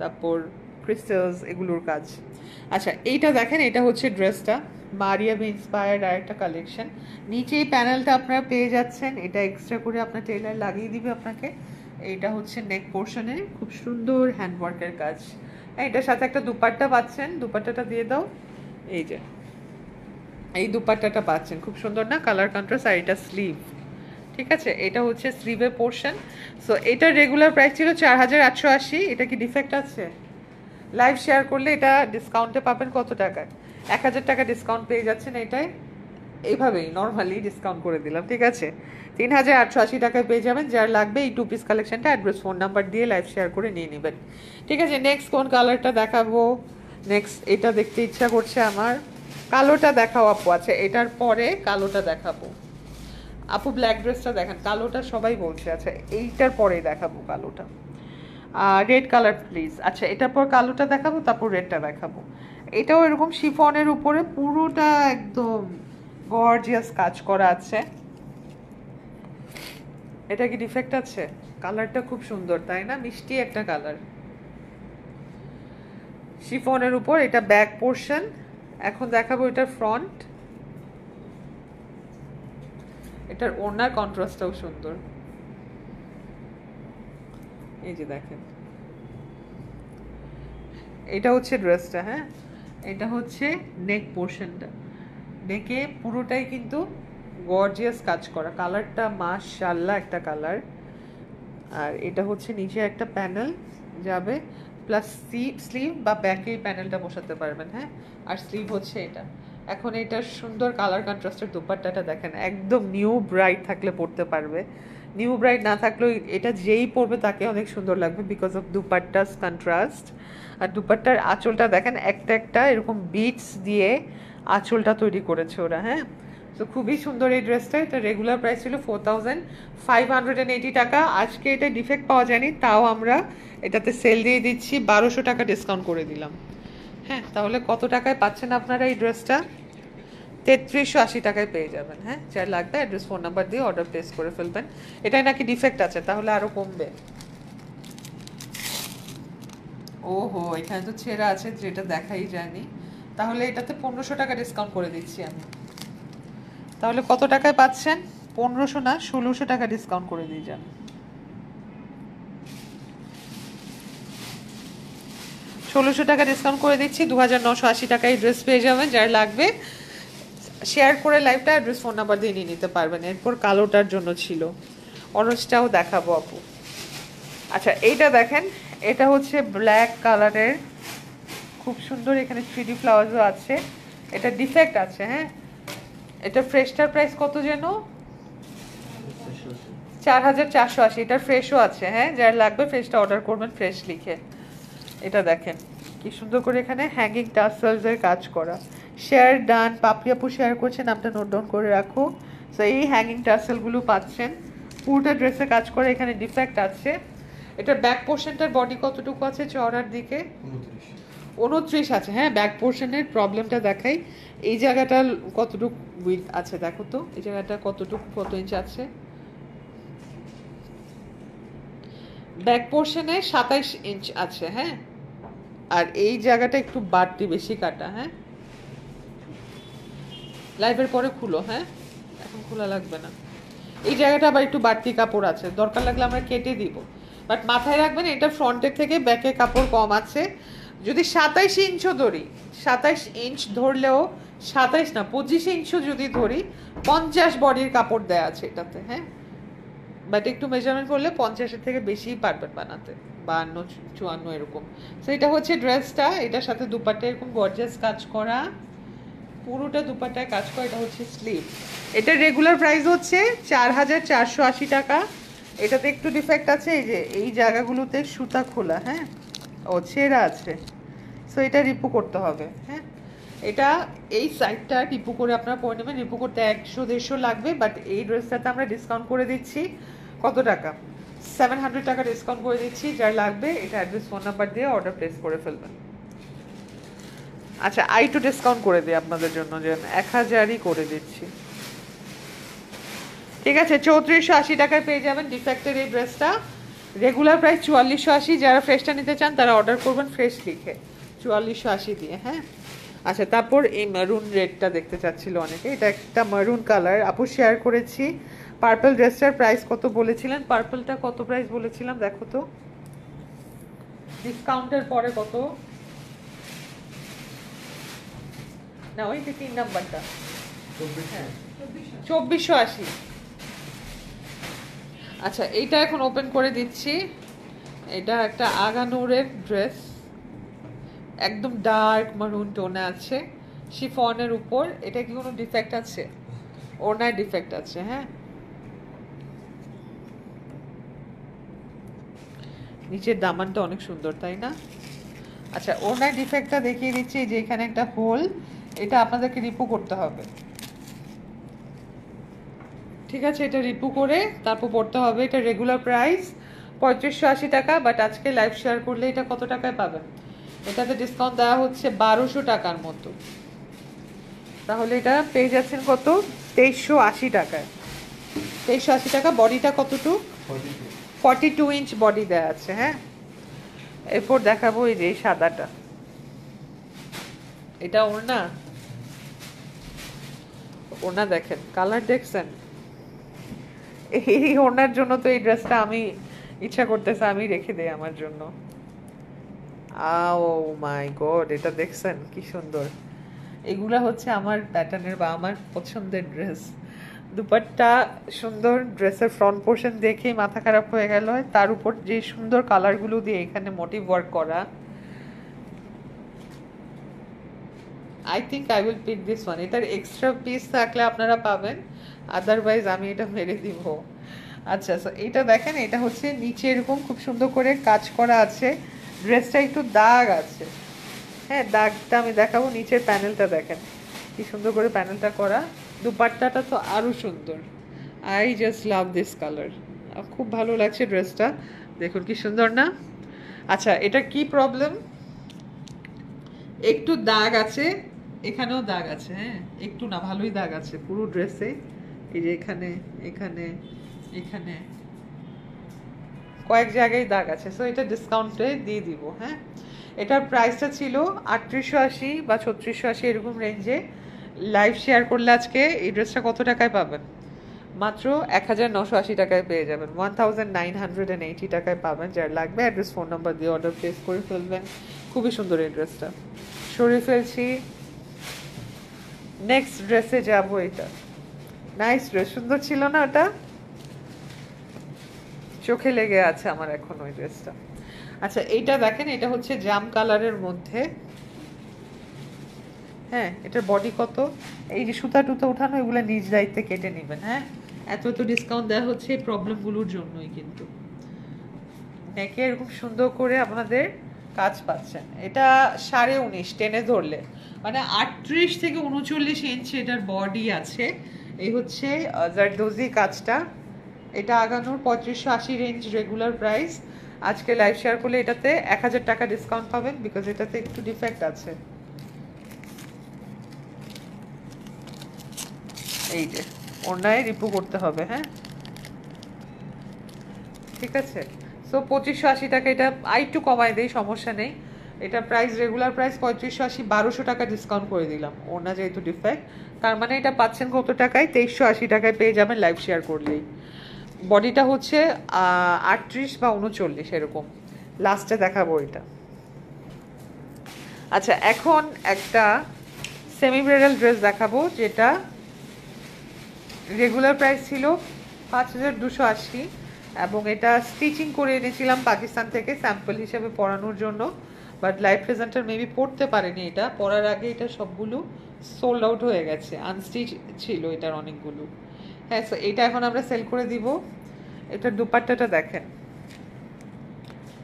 তারপর ক্রিস্টালস এগুলোর কাজ আচ্ছা এইটা দেখেন এটা হচ্ছে ড্রেসটা মারিয়াম ইন্সপায়ার্ড আর একটা কালেকশন নিচে এই প্যানেলটা আপনারা পেয়ে যাচ্ছেন এটা এক্সট্রা করে আপনার টেলার লাগিয়ে দিবে আপনাকে এইটা হচ্ছে নেক পোর্শনে খুব সুন্দর হ্যান্ডওয়ার্কের কাজ হ্যাঁ, এটার সাথে একটা দুপাট্টা পাচ্ছেন দুপাট্টাটা দিয়ে দাও এই যে এই দুপাট্টাটা পাচ্ছেন খুব সুন্দর না কালার কন্ট্রাস্ট আর এটা স্লিভ ঠিক আছে এটা হচ্ছে স্লিভে পোর্শন সো এটার রেগুলার প্রাইস ছিল চার হাজার আটশো আশি এটা কি ডিফেক্ট আছে লাইভ শেয়ার করলে এটা ডিসকাউন্টে পাবেন কত টাকায় এক হাজার টাকা ডিসকাউন্ট পেয়ে যাচ্ছেন এটাই এইভাবেই নর্মালি ডিসকাউন্ট করে দিলাম ঠিক আছে তিন হাজার আটশো আশি টাকায় পেয়ে যাবেন যার লাগবে এই টু পিস কালেকশনটা অ্যাড্রেস ফোন নাম্বার দিয়ে লাইভ শেয়ার করে নিয়ে নেবেন ঠিক আছে নেক্সট কোন কালারটা দেখাবো নেক্সট এটা দেখতে ইচ্ছা করছে আমার কালোটা দেখাও আপু আছে আচ্ছা, এটার পরে কালোটা দেখাবো আপু ব্ল্যাক ড্রেসটা দেখেন কালোটা সবাই বলছে আচ্ছা এইটার পরেই দেখাবো কালোটা রেড কালার প্লিজ আচ্ছা এটার পর কালোটা দেখাবো তারপর রেডটা দেখাবো এটাও এরকম শিফনের উপরে পুরোটা একদম গর্জিয়াস কাজ করা আছে এটা কি ডিফেক্ট আছে কালারটা খুব সুন্দর তাই না মিষ্টি একটা কালার শিফনের উপর এটা ব্যাক পোর্শন এখন দেখাবো এটা ফ্রন্ট এটার ওনার কন্ট্রাস্টটাও সুন্দর এই যে দেখেন এটা হচ্ছে ড্রেসটা হ্যাঁ এটা হচ্ছে নেক পোর্শনটা নেকে পুরোটাই কিন্তু গর্জিয়াস কাজ করা কালারটা মাশাল্লাহ একটা কালার আর এটা হচ্ছে নিচে একটা প্যানেল যাবে প্লাস স্লিভ বা ব্যাকে প্যানেলটা বসাতে পারবেন হ্যাঁ আর স্লিভ হচ্ছে এটা এখন এটা সুন্দর কালার কন্ট্রাস্টের দুপাট্টাটা দেখেন একদম নিউ ব্রাইট থাকলে পড়তে পারবে নিউ ব্রাইট না থাকলেও এটা যেই পরবে তাকে অনেক সুন্দর লাগবে বিকজ অফ দুপাট্টাস কন্ট্রাস্ট আর দুপাট্টার আঁচলটা দেখেন একটা একটা এরকম বিটস দিয়ে আঁচলটা তৈরি করেছে ওরা হ্যাঁ তো খুবই সুন্দর এই ড্রেসটা এটা রেগুলার প্রাইস ছিল four thousand five hundred and eighty টাকা আজকে এটা ডিফেক্ট পাওয়া যায়নি তাও আমরা এটাতে সেল দিয়ে দিচ্ছি বারোশো টাকা ডিসকাউন্ট করে দিলাম হ্যাঁ তাহলে কত টাকায় পাচ্ছেন আপনারা এই ড্রেসটা তেত্রিশশো আশি টাকায় পেয়ে যাবেন হ্যাঁ যার লাগবে অ্যাড্রেস ফোন নাম্বার দিয়ে অর্ডার প্লেস করে ফেলবেন এটাই নাকি ডিফেক্ট আছে তাহলে আরও কমবে ওহো এখানে তো ছেঁড়া আছে যেটা দেখাই জানি তাহলে এটাতে পনেরোশো টাকা ডিসকাউন্ট করে দিচ্ছি আমি তাহলে কত টাকায় পাচ্ছেন পনেরোশো না ষোলোশো টাকা ডিসকাউন্ট করে দিয়ে যান ষোলোশো টাকা ডিসকাউন্ট করে দিচ্ছি দু হাজার নশো আশি টাকায় ড্রেস পেয়ে যাবেন যার লাগবে শেয়ার করে লাইভটা অ্যাড্রেস ফোন নাম্বার দিয়ে নিয়ে নিতে পারবেন এরপর কালোটার জন্য ছিল অরেঞ্জটাও দেখাবো আপু আচ্ছা এইটা দেখেন এটা হচ্ছে ব্ল্যাক কালারের খুব সুন্দর এখানে থ্রিডি ফ্লাওয়ারও আছে এটা ডিফেক্ট আছে হ্যাঁ এটা ফ্রেশটার প্রাইস কত যেন চার হাজার চারশো আশি এটার ফ্রেশও আছে হ্যাঁ যার লাগবে ফ্রেশটা অর্ডার করবেন ফ্রেশ লিখে এটা দেখেন কি সুন্দর করে এখানে হ্যাঙ্গিং টাসেলসের কাজ করা শেয়ার ডান পাপড়ি আপু শেয়ার করছেন নামটা নোট ডাউন করে রাখো সো এই হ্যাঙ্গিং টাসেলগুলো পাচ্ছেন পুরোটা ড্রেসে কাজ করে এখানে ডিফেক্ট আছে এটা ব্যাক পোর্শনটার বডি কতটুকু আছে চওড়ার দিকে উনত্রিশ আছে হ্যাঁ ব্যাক পোর্শনের প্রবলেমটা দেখাই এই জায়গাটা কতটুকু উইথ আছে দেখো তো এই জায়গাটা কতটুকু কত ইঞ্চ আছে ব্যাক পোর্শনে সাতাইশ ইঞ্চ আছে হ্যাঁ আর এই জায়গাটা একটু বাড়তি বেশি কাটা হ্যাঁ লাইভের পরে খুলো হ্যাঁ এখন খোলা লাগবে না এই জায়গাটা আবার একটু বাড়তি কাপড় আছে দরকার লাগলে আমরা কেটে দিব বাট মাথায় রাখবেন এটা ফ্রন্টের থেকে ব্যাকে কাপড় কম আছে যদি সাতাইশ ইঞ্চও ধরি সাতাইশ ইঞ্চ ধরলেও সাতাইশ না পঁচিশ ইঞ্চও যদি ধরি পঞ্চাশ বডির কাপড় দেয়া আছে এটাতে হ্যাঁ বাট একটু মেজারমেন্ট করলে পঞ্চাশের থেকে বেশিই পারবেন বানাতে বাহান্ন চুয়ান্ন এরকম সো এটা হচ্ছে ড্রেসটা এটার সাথে দুপাট্টা এরকম গর্জাস কাজ করা পুরোটা দুপাট্টায় কাজ করা এটা হচ্ছে স্লিভ এটা রেগুলার প্রাইস হচ্ছে চার হাজার চারশো আশি টাকা এটাতে একটু ডিফেক্ট আছে এই যে এই জায়গাগুলোতে সুতা খোলা হ্যাঁ ও ছেঁড়া আছে সো এটা রিপু করতে হবে হ্যাঁ এটা এই সাইডটা রিপু করে আপনারা পরে নেবেন রিপু করতে একশো দেড়শো লাগবে বাট এই ড্রেসটাতে আমরা ডিসকাউন্ট করে দিচ্ছি কত টাকা সেভেন হান্ড্রেড টাকা ডিসকাউন্ট করে দিচ্ছি যার লাগবে এটা অ্যাড্রেস ফোন নাম্বার দিয়ে অর্ডার প্লেস করে ফেলবেন আচ্ছা আই টু ডিসকাউন্ট করে দিই আপনাদের জন্য যে এক হাজারই করে দিচ্ছি ঠিক আছে চৌত্রিশশো আশি টাকায় পেয়ে যাবেন ডিফেক্টের এই ড্রেসটা রেগুলার প্রাইস চুয়াল্লিশশো আশি যারা ফ্রেশটা নিতে চান তারা অর্ডার করবেন ফ্রেশ লিখে চুয়াল্লিশশো আশি দিয়ে হ্যাঁ আচ্ছা তারপর এই মারুন রেডটা দেখতে চাচ্ছিল অনেকে এটা একটা মারুন কালার আপু শেয়ার করেছি পার্পল ড্রেসটার প্রাইস কত বলেছিলেন পার্পলটা কত প্রাইস বলেছিলাম দেখো তো ডিসকাউন্টের পরে কত না ওই যে তিন নাম্বারটা চব্বিশশো হ্যাঁ, আশি আচ্ছা এইটা এখন ওপেন করে দিচ্ছি এটা একটা আগানুরের ড্রেস একদম ডার্ক মারুন টোনে আছে শিফনের উপর এটা কি কোনো ডিফেক্ট আছে ওনার ডিফেক্ট আছে হ্যাঁ নিচের দামানটা অনেক সুন্দর তাই না আচ্ছা ওনার ডিফেক্টটা দেখিয়ে দিচ্ছি যে এখানে একটা হোল এটা আপনাদেরকে রিপু করতে হবে ঠিক আছে এটা রিপু করে তারপর পড়তে হবে এটা রেগুলার প্রাইস পঁয়ত্রিশশো আশি টাকা বাট আজকে লাইভ শেয়ার করলে এটা কত টাকায় পাবেন এটাতে ডিসকাউন্ট দেওয়া হচ্ছে বারোশো টাকার মতো তাহলে এটা পেয়ে যাচ্ছেন কত তেইশশো আশি টাকায় তেইশশো আশি টাকা বডিটা কতটুকু ফর্টি টু ইঞ্চ বডি দেওয়া আছে হ্যাঁ এরপর দেখাবো এই যে সাদাটা এটা ওড়না ওনা দেখেন কালার দেখছেন এই ওড়নার জন্য তো এই ড্রেসটা আমি ইচ্ছা করতেছে আমি রেখে দেই আমার জন্য আও মাই গড এটা দেখছেন কি সুন্দর এগুলা হচ্ছে আমার প্যাটার্নের বা আমার পছন্দের ড্রেস দুপাট্টা সুন্দর ড্রেসের ফ্রন্ট পোর্শন দেখেই মাথা খারাপ হয়ে গেল তার উপর যে সুন্দর কালারগুলো দিয়ে এখানে মোটিভ ওয়ার্ক করা I think I will pick this one এটার এক্সট্রা পিস থাকলে আপনারা পাবেন আদারওয়াইজ আমি এটা মেরে দিব আচ্ছা আচ্ছা এটা দেখেন এটা হচ্ছে নিচে এরকম খুব সুন্দর করে কাজ করা আছে ড্রেসটা একটু দাগ আছে হ্যাঁ দাগটা আমি দেখাবো নিচের প্যানেলটা দেখেন কি সুন্দর করে প্যানেলটা করা দুপাট্টাটা তো আরও সুন্দর I just love this colour খুব ভালো লাগছে ড্রেসটা দেখুন কি সুন্দর না আচ্ছা এটা কি প্রবলেম একটু দাগ আছে এখানেও দাগ আছে হ্যাঁ একটু না ভালোই দাগ আছে পুরো ড্রেসে এই যে এখানে এখানে এখানে কয়েক জায়গায় দাগ আছে সো এটা ডিসকাউন্টে দিয়ে দিব হ্যাঁ এটার প্রাইসটা ছিল আটত্রিশশো আশি বা ছত্রিশশো আশি এরকম রেঞ্জে লাইভ শেয়ার করলে আজকে এই ড্রেসটা কত টাকায় পাবেন মাত্র এক হাজার নশো আশি টাকায় পেয়ে যাবেন one thousand nine hundred and eighty টাকায় পাবেন যার লাগবে অ্যাড্রেস ফোন নাম্বার দিয়ে অর্ডার প্লেস করে ফেলবেন খুবই সুন্দর এই ড্রেসটা সরিয়ে ফেলছি নেক্সট ড্রেসে যাবো এটা নাইস ড্রেস সুন্দর ছিল না ওটা চোখে লেগে আছে আমার এখন ওই ড্রেসটা আচ্ছা এইটা দেখেন এটা হচ্ছে জাম কালারের মধ্যে হ্যাঁ এটার বডি কত এই যে সুতা টুতা উঠানো এগুলো নিজ দায়িত্বে কেটে নেবেন হ্যাঁ এত এত ডিসকাউন্ট দেওয়া হচ্ছে এই প্রবলেমগুলোর জন্যই কিন্তু নেকে এরকম সুন্দর করে আপনাদের কাজ পাচ্ছেন এটা সাড়ে উনিশ টেনে ধরলে মানে আটত্রিশ থেকে উনচল্লিশ ইঞ্চি এটার বডি আছে এই হচ্ছে জারদোজি কাজটা এটা আগানোর পঁয়ত্রিশশো আশি রেঞ্জ রেগুলার প্রাইস আজকে লাইভ শেয়ার করলে এটাতে এক হাজার টাকা ডিসকাউন্ট পাবেন বিকজ এটাতে একটু ডিফেক্ট আছে এই যে ওড়নায় রিপু করতে হবে হ্যাঁ ঠিক আছে সো পঁচিশশো আশি টাকা এটা আরেকটু কমায় দেই সমস্যা নেই এটা প্রাইস রেগুলার প্রাইস পঁয়ত্রিশশো আশি বারোশো টাকা ডিসকাউন্ট করে দিলাম ওনা যেহেতু ডিফেক্ট তার মানে এটা পাচ্ছেন কত টাকায় তেইশশো আশি টাকায় পেয়ে যাবেন লাইভ শেয়ার করলেই বডিটা হচ্ছে আটত্রিশ বা উনচল্লিশ এরকম লাস্টে দেখাবো এটা আচ্ছা এখন একটা সেমি ব্রেডাল ড্রেস দেখাবো যেটা রেগুলার প্রাইস ছিল পাঁচ হাজার দুশো আশি এবং এটা স্টিচিং করে এনেছিলাম পাকিস্তান থেকে স্যাম্পল হিসেবে পরানোর জন্য বাট লাইফ প্রেজেন্টার মেবি পড়তে পারেনি এটা পরার আগে এটা সবগুলো সোল্ড আউট হয়ে গেছে আনস্টিচ ছিল এটার অনেকগুলো হ্যাঁ এটা এখন আমরা সেল করে দিব এটার দুপাট্টাটা দেখেন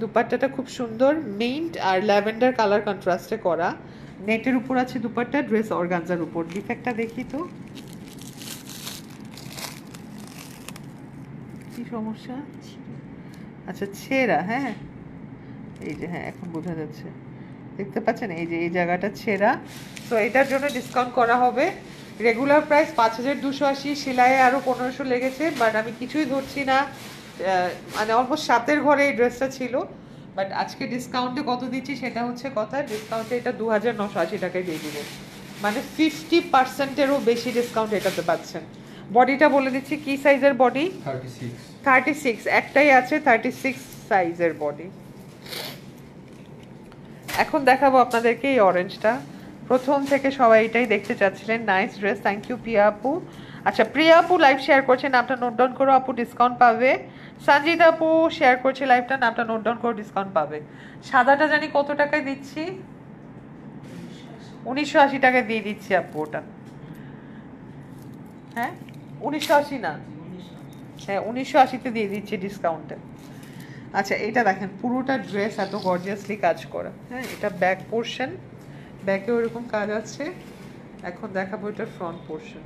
দুপাট্টাটা খুব সুন্দর মেইন্ট আর ল্যাভেন্ডার কালার কন্ট্রাস্টে করা নেটের উপর আছে দুপাট্টা ড্রেস অর্গানজার উপর ডিফেক্টটা দেখি তো সমস্যা আচ্ছা ছেঁড়া হ্যাঁ এই যে হ্যাঁ এখন বোঝা যাচ্ছে দেখতে পাচ্ছেন এই যে এই জায়গাটা ছেঁড়া তো এটার জন্য ডিসকাউন্ট করা হবে রেগুলার প্রাইস পাঁচ হাজার দুশো আশি সেলাইয়ে আরও পনেরোশো লেগেছে বাট আমি কিছুই ধরছি না মানে অলমোস্ট সাতের ঘরে এই ড্রেসটা ছিল বাট আজকে ডিসকাউন্টে কত দিচ্ছি সেটা হচ্ছে কথা ডিসকাউন্টে এটা দু হাজার নশো আশি টাকায় দিয়ে দিলেন মানে ফিফটি পার্সেন্টেরও বেশি ডিসকাউন্ট এটাতে পাচ্ছেন বডিটা বলে দিচ্ছি কি সাইজের body thirty six thirty six একটাই আছে থার্টি সিক্স সাইজের বডি এখন দেখাবো আপনাদেরকে এই অরেঞ্জটা প্রথম থেকে সবাই এটাই দেখতে চাচ্ছিলেন nice dress thank you Priya আপু আচ্ছা প্রিয়া আপু লাইভ শেয়ার করছে নামটা নোট ডাউন করো আপু ডিসকাউন্ট পাবে সঞ্জিতা আপু শেয়ার করছে লাইভটা নামটা নোট ডাউন করো ডিসকাউন্ট পাবে সাদাটা জানি কত টাকায় দিচ্ছি উনিশশো আশি টাকায় দিয়ে দিচ্ছি আপু ওটা হ্যাঁ উনিশশো আশি না হ্যাঁ উনিশশো আশিতে দিয়ে দিচ্ছে ডিসকাউন্টে আচ্ছা এটা দেখেন পুরোটা ড্রেস এত গর্জিয়াসলি কাজ করা হ্যাঁ এটা ব্যাক পোর্শন ব্যাকে ওরকম কাজ আছে এখন দেখাবো এটা ফ্রন্ট পোর্শন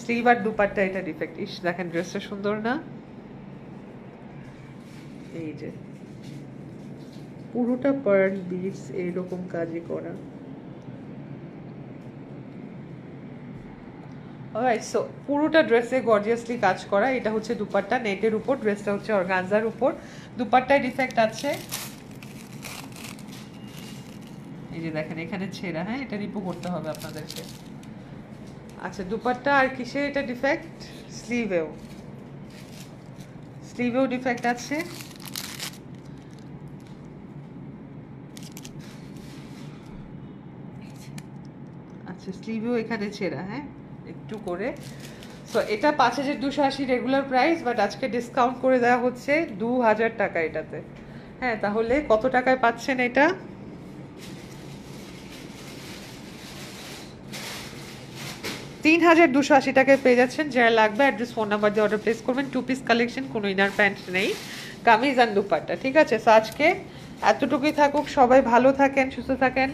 স্লিভ আর দুপারটা এটা ডিফেক্ট ইস দেখেন ড্রেসটা সুন্দর না এই যে পুরোটা পার্ল বিটস এইরকম কাজই করা অলরাইট সো পুরোটা ড্রেসে গর্জিয়াসলি কাজ করা এটা হচ্ছে দুপাট্টা নেটের উপর ড্রেসটা হচ্ছে অর্গানজার উপর দুপাট্টায় ডিফেক্ট আছে এই যে দেখেন এখানে ছেঁড়া হ্যাঁ এটা রিপো করতে হবে আপনাদেরকে আচ্ছা দুপাট্টা আর কিসের এটা ডিফেক্ট স্লিভেও স্লিভেও ডিফেক্ট আছে আচ্ছা স্লিভেও এখানে ছেঁড়া হ্যাঁ একটু করে সো এটা পাঁচ হাজার দুশো আশি রেগুলার প্রাইস বাট আজকে ডিসকাউন্ট করে দেওয়া হচ্ছে দু হাজার টাকা এটাতে হ্যাঁ তাহলে কত টাকায় পাচ্ছেন এটা তিন হাজার দুশো আশি টাকায় পেয়ে যাচ্ছেন যারা লাগবে অ্যাড্রেস ফোন নাম্বার দিয়ে অর্ডার প্লেস করবেন টু পিস কালেকশন কোনো ইনার প্যান্ট নেই কামিজ আর দুপাট্টা ঠিক আছে সো আজকে এতটুকুই থাকুক সবাই ভালো থাকেন সুস্থ থাকেন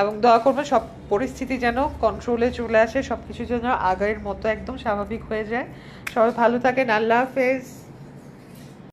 এবং দয়া করবেন সব পরিস্থিতি যেন কন্ট্রোলে চলে আসে সব কিছু যেন আগের মতো একদম স্বাভাবিক হয়ে যায় সবাই ভালো থাকেন আল্লাহ হাফেজ